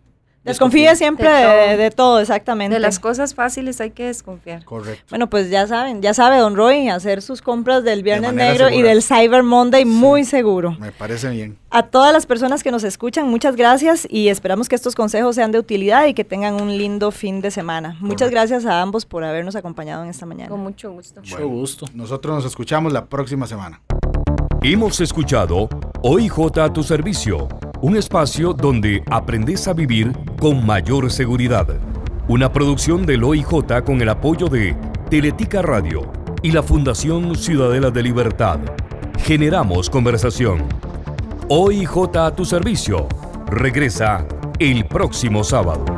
Desconfíe siempre de todo. exactamente. De las cosas fáciles hay que desconfiar. Correcto. Bueno, pues ya saben, ya sabe Don Roy hacer sus compras del Viernes Negro y del Cyber Monday muy seguro. Me parece bien. A todas las personas que nos escuchan, muchas gracias y esperamos que estos consejos sean de utilidad y que tengan un lindo fin de semana. Muchas gracias a ambos por habernos acompañado en esta mañana. Con mucho gusto. Mucho gusto. Nosotros nos escuchamos la próxima semana. Hemos escuchado OIJ a tu servicio un espacio donde aprendes a vivir con mayor seguridad. Una producción del OIJ con el apoyo de Teletica Radio y la Fundación Ciudadela de Libertad. Generamos conversación. OIJ a tu servicio. Regresa el próximo sábado.